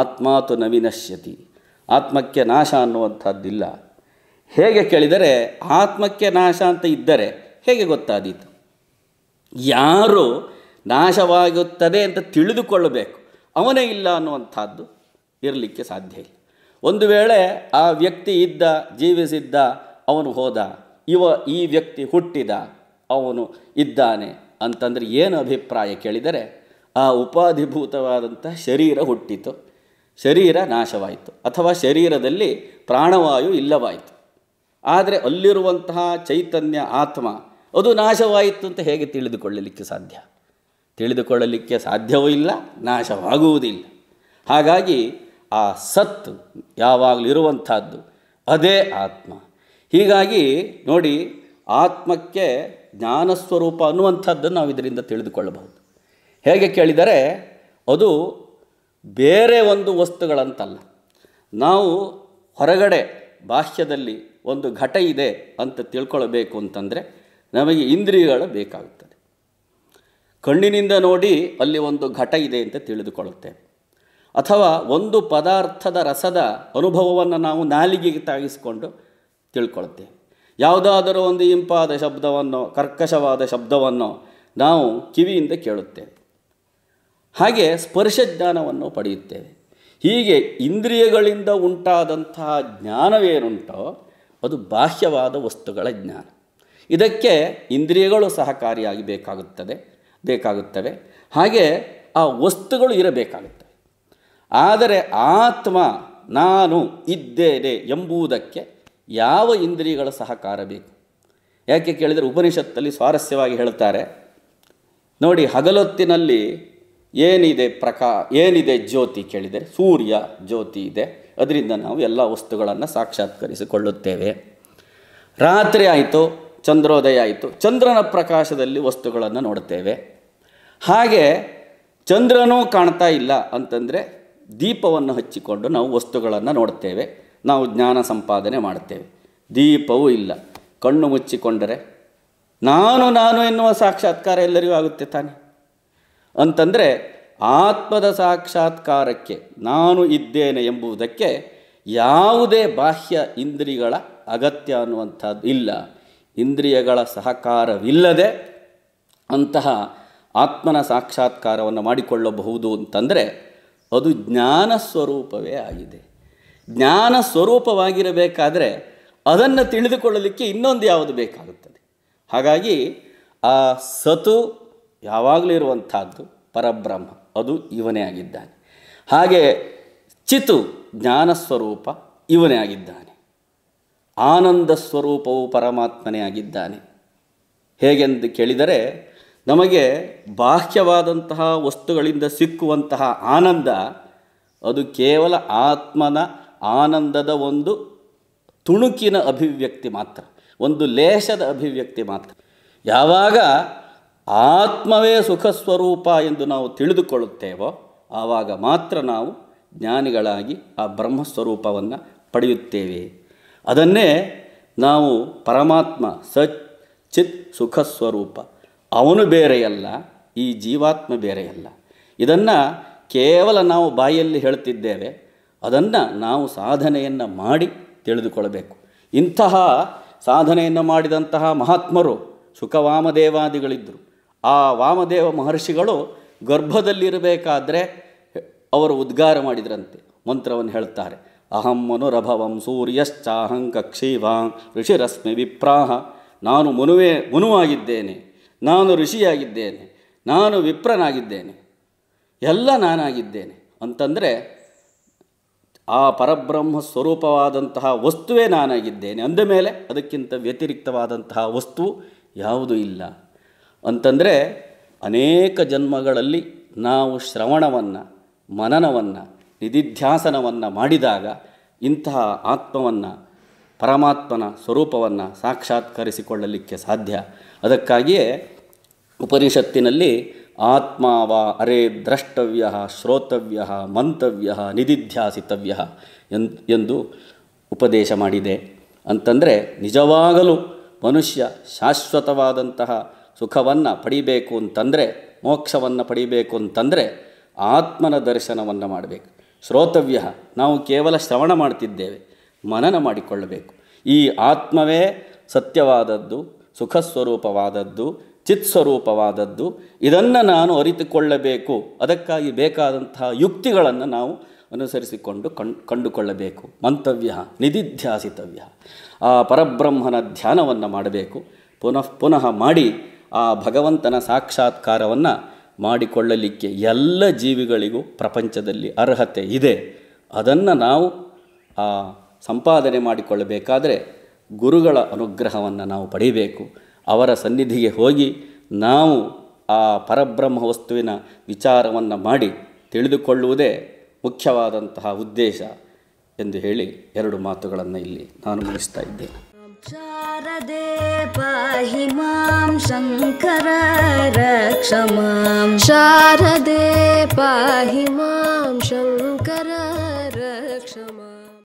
S1: ಆತ್ಮಾತು ನವಿನಶ್ಯತಿ ಆತ್ಮಕ್ಕೆ ನಾಶ ಅನ್ನುವಂಥದ್ದಿಲ್ಲ ಹೇಗೆ ಕೇಳಿದರೆ ಆತ್ಮಕ್ಕೆ ನಾಶ ಅಂತ ಇದ್ದರೆ ಹೇಗೆ ಗೊತ್ತಾದೀತು ಯಾರು ನಾಶವಾಗುತ್ತದೆ ಅಂತ ತಿಳಿದುಕೊಳ್ಳಬೇಕು ಅವನೇ ಇಲ್ಲ ಅನ್ನುವಂಥದ್ದು ಇರಲಿಕ್ಕೆ ಸಾಧ್ಯ ಇಲ್ಲ ಒಂದು ವೇಳೆ ಆ ವ್ಯಕ್ತಿ ಇದ್ದ ಜೀವಿಸಿದ್ದ ಅವನು ಹೋದ ಇವ ಈ ವ್ಯಕ್ತಿ ಹುಟ್ಟಿದ ಅವನು ಇದ್ದಾನೆ ಅಂತಂದರೆ ಏನು ಅಭಿಪ್ರಾಯ ಕೇಳಿದರೆ ಆ ಉಪಾಧಿಭೂತವಾದಂಥ ಶರೀರ ಹುಟ್ಟಿತು ಶರೀರ ನಾಶವಾಯಿತು ಅಥವಾ ಶರೀರದಲ್ಲಿ ಪ್ರಾಣವಾಯು ಇಲ್ಲವಾಯಿತು ಆದರೆ ಅಲ್ಲಿರುವಂತಹ ಚೈತನ್ಯ ಆತ್ಮ ಅದು ನಾಶವಾಯಿತು ಅಂತ ಹೇಗೆ ತಿಳಿದುಕೊಳ್ಳಲಿಕ್ಕೆ ಸಾಧ್ಯ ತಿಳಿದುಕೊಳ್ಳಲಿಕ್ಕೆ ಸಾಧ್ಯವೂ ಇಲ್ಲ ನಾಶವಾಗುವುದಿಲ್ಲ ಹಾಗಾಗಿ ಆ ಸತ್ತು ಯಾವಾಗಲೂ ಇರುವಂಥದ್ದು ಅದೇ ಆತ್ಮ ಹೀಗಾಗಿ ನೋಡಿ ಆತ್ಮಕ್ಕೆ ಜ್ಞಾನಸ್ವರೂಪ ಅನ್ನುವಂಥದ್ದನ್ನು ನಾವು ಇದರಿಂದ ತಿಳಿದುಕೊಳ್ಳಬಹುದು ಹೇಗೆ ಕೇಳಿದರೆ ಅದು ಬೇರೆ ಒಂದು ವಸ್ತುಗಳಂತಲ್ಲ ನಾವು ಹೊರಗಡೆ ಭಾಷ್ಯದಲ್ಲಿ ಒಂದು ಘಟ ಇದೆ ಅಂತ ತಿಳ್ಕೊಳ್ಬೇಕು ಅಂತಂದರೆ ನಮಗೆ ಇಂದ್ರಿಯಗಳು ಬೇಕಾಗುತ್ತೆ ಕಣ್ಣಿನಿಂದ ನೋಡಿ ಅಲ್ಲಿ ಒಂದು ಘಟ ಇದೆ ಅಂತ ತಿಳಿದುಕೊಳ್ಳುತ್ತೆ ಅಥವಾ ಒಂದು ಪದಾರ್ಥದ ರಸದ ಅನುಭವವನ್ನು ನಾವು ನಾಲಿಗೆಗೆ ತಾಗಿಸಿಕೊಂಡು ತಿಳ್ಕೊಳ್ತೇವೆ ಯಾವುದಾದರೂ ಒಂದು ಇಂಪಾದ ಶಬ್ದವನ್ನು ಕರ್ಕಶವಾದ ಶಬ್ದವನ್ನು ನಾವು ಕಿವಿಯಿಂದ ಕೇಳುತ್ತೇವೆ ಹಾಗೆ ಸ್ಪರ್ಶ ಜ್ಞಾನವನ್ನು ಪಡೆಯುತ್ತೇವೆ ಹೀಗೆ ಇಂದ್ರಿಯಗಳಿಂದ ಉಂಟಾದಂತಹ ಜ್ಞಾನವೇನುಂಟೋ ಅದು ಬಾಹ್ಯವಾದ ವಸ್ತುಗಳ ಜ್ಞಾನ ಇದಕ್ಕೆ ಇಂದ್ರಿಯಗಳು ಸಹಕಾರಿಯಾಗಿ ಬೇಕಾಗುತ್ತದೆ ಬೇಕಾಗುತ್ತವೆ ಹಾಗೆ ಆ ವಸ್ತುಗಳು ಇರಬೇಕಾಗುತ್ತೆ ಆದರೆ ಆತ್ಮ ನಾನು ಇದ್ದೇನೆ ಎಂಬುದಕ್ಕೆ ಯಾವ ಇಂದ್ರಿಯಗಳ ಸಹಕಾರ ಬೇಕು ಯಾಕೆ ಕೇಳಿದರೆ ಉಪನಿಷತ್ತಲ್ಲಿ ಸ್ವಾರಸ್ಯವಾಗಿ ಹೇಳ್ತಾರೆ ನೋಡಿ ಹಗಲೊತ್ತಿನಲ್ಲಿ ಏನಿದೆ ಪ್ರಕಾ ಏನಿದೆ ಜ್ಯೋತಿ ಕೇಳಿದರೆ ಸೂರ್ಯ ಜ್ಯೋತಿ ಇದೆ ಅದರಿಂದ ನಾವು ಎಲ್ಲ ವಸ್ತುಗಳನ್ನು ಸಾಕ್ಷಾತ್ಕರಿಸಿಕೊಳ್ಳುತ್ತೇವೆ ರಾತ್ರಿ ಆಯಿತು ಚಂದ್ರೋದಯ ಆಯಿತು ಚಂದ್ರನ ಪ್ರಕಾಶದಲ್ಲಿ ವಸ್ತುಗಳನ್ನು ನೋಡುತ್ತೇವೆ ಹಾಗೆ ಚಂದ್ರನೂ ಕಾಣ್ತಾ ಇಲ್ಲ ಅಂತಂದರೆ ದೀಪವನ್ನು ಹಚ್ಚಿಕೊಂಡು ನಾವು ವಸ್ತುಗಳನ್ನು ನೋಡ್ತೇವೆ ನಾವು ಜ್ಞಾನ ಸಂಪಾದನೆ ಮಾಡ್ತೇವೆ ದೀಪವೂ ಇಲ್ಲ ಕಣ್ಣು ಮುಚ್ಚಿಕೊಂಡರೆ ನಾನು ನಾನು ಎನ್ನುವ ಸಾಕ್ಷಾತ್ಕಾರ ಎಲ್ಲರಿಗೂ ಆಗುತ್ತೆ ತಾನೆ ಅಂತಂದರೆ ಆತ್ಮದ ಸಾಕ್ಷಾತ್ಕಾರಕ್ಕೆ ನಾನು ಇದ್ದೇನೆ ಎಂಬುದಕ್ಕೆ ಯಾವುದೇ ಬಾಹ್ಯ ಇಂದ್ರಿಗಳ ಅಗತ್ಯ ಅನ್ನುವಂಥದ್ದು ಇಲ್ಲ ಇಂದ್ರಿಯಗಳ ಸಹಕಾರವಿಲ್ಲದೆ ಅಂತಹ ಆತ್ಮನ ಸಾಕ್ಷಾತ್ಕಾರವನ್ನು ಮಾಡಿಕೊಳ್ಳಬಹುದು ಅಂತಂದರೆ ಅದು ಜ್ಞಾನ ಸ್ವರೂಪವೇ ಆಗಿದೆ ಜ್ಞಾನ ಸ್ವರೂಪವಾಗಿರಬೇಕಾದರೆ ಅದನ್ನು ತಿಳಿದುಕೊಳ್ಳಲಿಕ್ಕೆ ಇನ್ನೊಂದು ಯಾವುದು ಬೇಕಾಗುತ್ತದೆ ಹಾಗಾಗಿ ಆ ಸತು ಯಾವಾಗಲೂ ಇರುವಂಥದ್ದು ಪರಬ್ರಹ್ಮ ಅದು ಇವನೇ ಆಗಿದ್ದಾನೆ ಹಾಗೆ ಚಿತು ಜ್ಞಾನ ಸ್ವರೂಪ ಇವನೇ ಆಗಿದ್ದಾನೆ ಆನಂದ ಸ್ವರೂಪವು ಪರಮಾತ್ಮನೇ ಆಗಿದ್ದಾನೆ ಹೇಗೆಂದು ಕೇಳಿದರೆ ನಮಗೆ ಬಾಹ್ಯವಾದಂತಹ ವಸ್ತುಗಳಿಂದ ಸಿಕ್ಕುವಂತಹ ಆನಂದ ಅದು ಕೇವಲ ಆತ್ಮನ ಆನಂದದ ಒಂದು ತುಣುಕಿನ ಅಭಿವ್ಯಕ್ತಿ ಮಾತ್ರ ಒಂದು ಲೇಷದ ಅಭಿವ್ಯಕ್ತಿ ಮಾತ್ರ ಯಾವಾಗ ಆತ್ಮವೇ ಸುಖ ಸ್ವರೂಪ ಎಂದು ನಾವು ತಿಳಿದುಕೊಳ್ಳುತ್ತೇವೋ ಆವಾಗ ಮಾತ್ರ ನಾವು ಜ್ಞಾನಿಗಳಾಗಿ ಆ ಬ್ರಹ್ಮಸ್ವರೂಪವನ್ನು ಪಡೆಯುತ್ತೇವೆ ಅದನ್ನೇ ನಾವು ಪರಮಾತ್ಮ ಸಚ್ ಚಿತ್ ಸುಖ ಸ್ವರೂಪ ಅವನು ಬೇರೆಯಲ್ಲ ಈ ಜೀವಾತ್ಮ ಬೇರೆಯಲ್ಲ ಇದನ್ನು ಕೇವಲ ನಾವು ಬಾಯಿಯಲ್ಲಿ ಹೇಳ್ತಿದ್ದೇವೆ ಅದನ್ನು ನಾವು ಸಾಧನೆಯನ್ನು ಮಾಡಿ ತಿಳಿದುಕೊಳ್ಳಬೇಕು ಇಂತಹ ಸಾಧನೆಯನ್ನು ಮಾಡಿದಂತಹ ಮಹಾತ್ಮರು ಸುಖವಾಮದೇವಾದಿಗಳಿದ್ದರು ಆ ವಾಮದೇವ ಮಹರ್ಷಿಗಳು ಗರ್ಭದಲ್ಲಿರಬೇಕಾದರೆ ಅವರು ಉದ್ಗಾರ ಮಾಡಿದ್ರಂತೆ ಮಂತ್ರವನ್ನು ಹೇಳ್ತಾರೆ ಅಹಂ ಮನುರಭವಂ ಸೂರ್ಯಶ್ಚಾಹಂ ಕಕ್ಷೀವಾ ಋಷಿರಶ್ಮಿ ವಿಪ್ರಾಹ ನಾನು ಮನುವೇ ಮನುವಾಗಿದ್ದೇನೆ ನಾನು ಋಷಿಯಾಗಿದ್ದೇನೆ ನಾನು ವಿಪ್ರನಾಗಿದ್ದೇನೆ ಎಲ್ಲ ನಾನಾಗಿದ್ದೇನೆ ಅಂತಂದರೆ ಆ ಪರಬ್ರಹ್ಮ ಸ್ವರೂಪವಾದಂತಹ ವಸ್ತುವೇ ನಾನಾಗಿದ್ದೇನೆ ಅಂದ ಮೇಲೆ ಅದಕ್ಕಿಂತ ವ್ಯತಿರಿಕ್ತವಾದಂತಹ ವಸ್ತು ಯಾವುದೂ ಇಲ್ಲ ಅಂತಂದರೆ ಅನೇಕ ಜನ್ಮಗಳಲ್ಲಿ ನಾವು ಶ್ರವಣವನ್ನು ಮನನವನ್ನು ನಿಧಿಧ್ಯಾಸನವನ್ನು ಮಾಡಿದಾಗ ಇಂತಹ ಆತ್ಮವನ್ನು ಪರಮಾತ್ಮನ ಸ್ವರೂಪವನ್ನು ಸಾಕ್ಷಾತ್ಕರಿಸಿಕೊಳ್ಳಲಿಕ್ಕೆ ಸಾಧ್ಯ ಅದಕ್ಕಾಗಿಯೇ ಉಪನಿಷತ್ತಿನಲ್ಲಿ ಆತ್ಮಾವ ಅರೆ ದ್ರಷ್ಟವ್ಯ ಶ್ರೋತವ್ಯ ಮಂತವ್ಯ ನಿಧಿಧ್ಯಾಸಿತವ್ಯ ಎಂದು ಉಪದೇಶ ಮಾಡಿದೆ ಅಂತಂದರೆ ನಿಜವಾಗಲೂ ಮನುಷ್ಯ ಶಾಶ್ವತವಾದಂತಹ ಸುಖವನ್ನು ಪಡಿಬೇಕು ಅಂತಂದರೆ ಮೋಕ್ಷವನ್ನು ಪಡಿಬೇಕು ಅಂತಂದರೆ ಆತ್ಮನ ದರ್ಶನವನ್ನು ಮಾಡಬೇಕು ಶ್ರೋತವ್ಯ ನಾವು ಕೇವಲ ಶ್ರವಣ ಮಾಡ್ತಿದ್ದೇವೆ ಮನನ ಮಾಡಿಕೊಳ್ಳಬೇಕು ಈ ಆತ್ಮವೇ ಸತ್ಯವಾದದ್ದು ಸುಖ ಸ್ವರೂಪವಾದದ್ದು ಚಿತ್ ಸ್ವರೂಪವಾದದ್ದು ಇದನ್ನು ನಾನು ಅರಿತುಕೊಳ್ಳಬೇಕು ಅದಕ್ಕಾಗಿ ಬೇಕಾದಂತಹ ಯುಕ್ತಿಗಳನ್ನು ನಾವು ಅನುಸರಿಸಿಕೊಂಡು ಕಣ್ ಕಂಡುಕೊಳ್ಳಬೇಕು ಮಂತವ್ಯ ನಿಧಿಧ್ಯಾಸಿತವ್ಯ ಆ ಪರಬ್ರಹ್ಮನ ಧ್ಯಾನವನ್ನು ಮಾಡಬೇಕು ಪುನಃ ಪುನಃ ಮಾಡಿ ಆ ಭಗವಂತನ ಸಾಕ್ಷಾತ್ಕಾರವನ್ನು ಮಾಡಿಕೊಳ್ಳಲಿಕ್ಕೆ ಎಲ್ಲ ಜೀವಿಗಳಿಗೂ ಪ್ರಪಂಚದಲ್ಲಿ ಅರ್ಹತೆ ಇದೆ ಅದನ್ನು ನಾವು ಆ ಸಂಪಾದನೆ ಮಾಡಿಕೊಳ್ಳಬೇಕಾದರೆ ಗುರುಗಳ ಅನುಗ್ರಹವನ್ನು ನಾವು ಪಡೆಯಬೇಕು ಅವರ ಸನ್ನಿಧಿಗೆ ಹೋಗಿ ನಾವು ಆ ಪರಬ್ರಹ್ಮ ವಸ್ತುವಿನ ವಿಚಾರವನ್ನು ಮಾಡಿ ತಿಳಿದುಕೊಳ್ಳುವುದೇ ಮುಖ್ಯವಾದಂತಹ ಉದ್ದೇಶ ಎಂದು ಹೇಳಿ ಎರಡು ಮಾತುಗಳನ್ನು ಇಲ್ಲಿ ನಾನು ಮುಗಿಸ್ತಾ ಇದ್ದೇನೆ शारदे पाहि मां शङ्कर रक्ष मां शारदे पाहि मां शङ्कर मा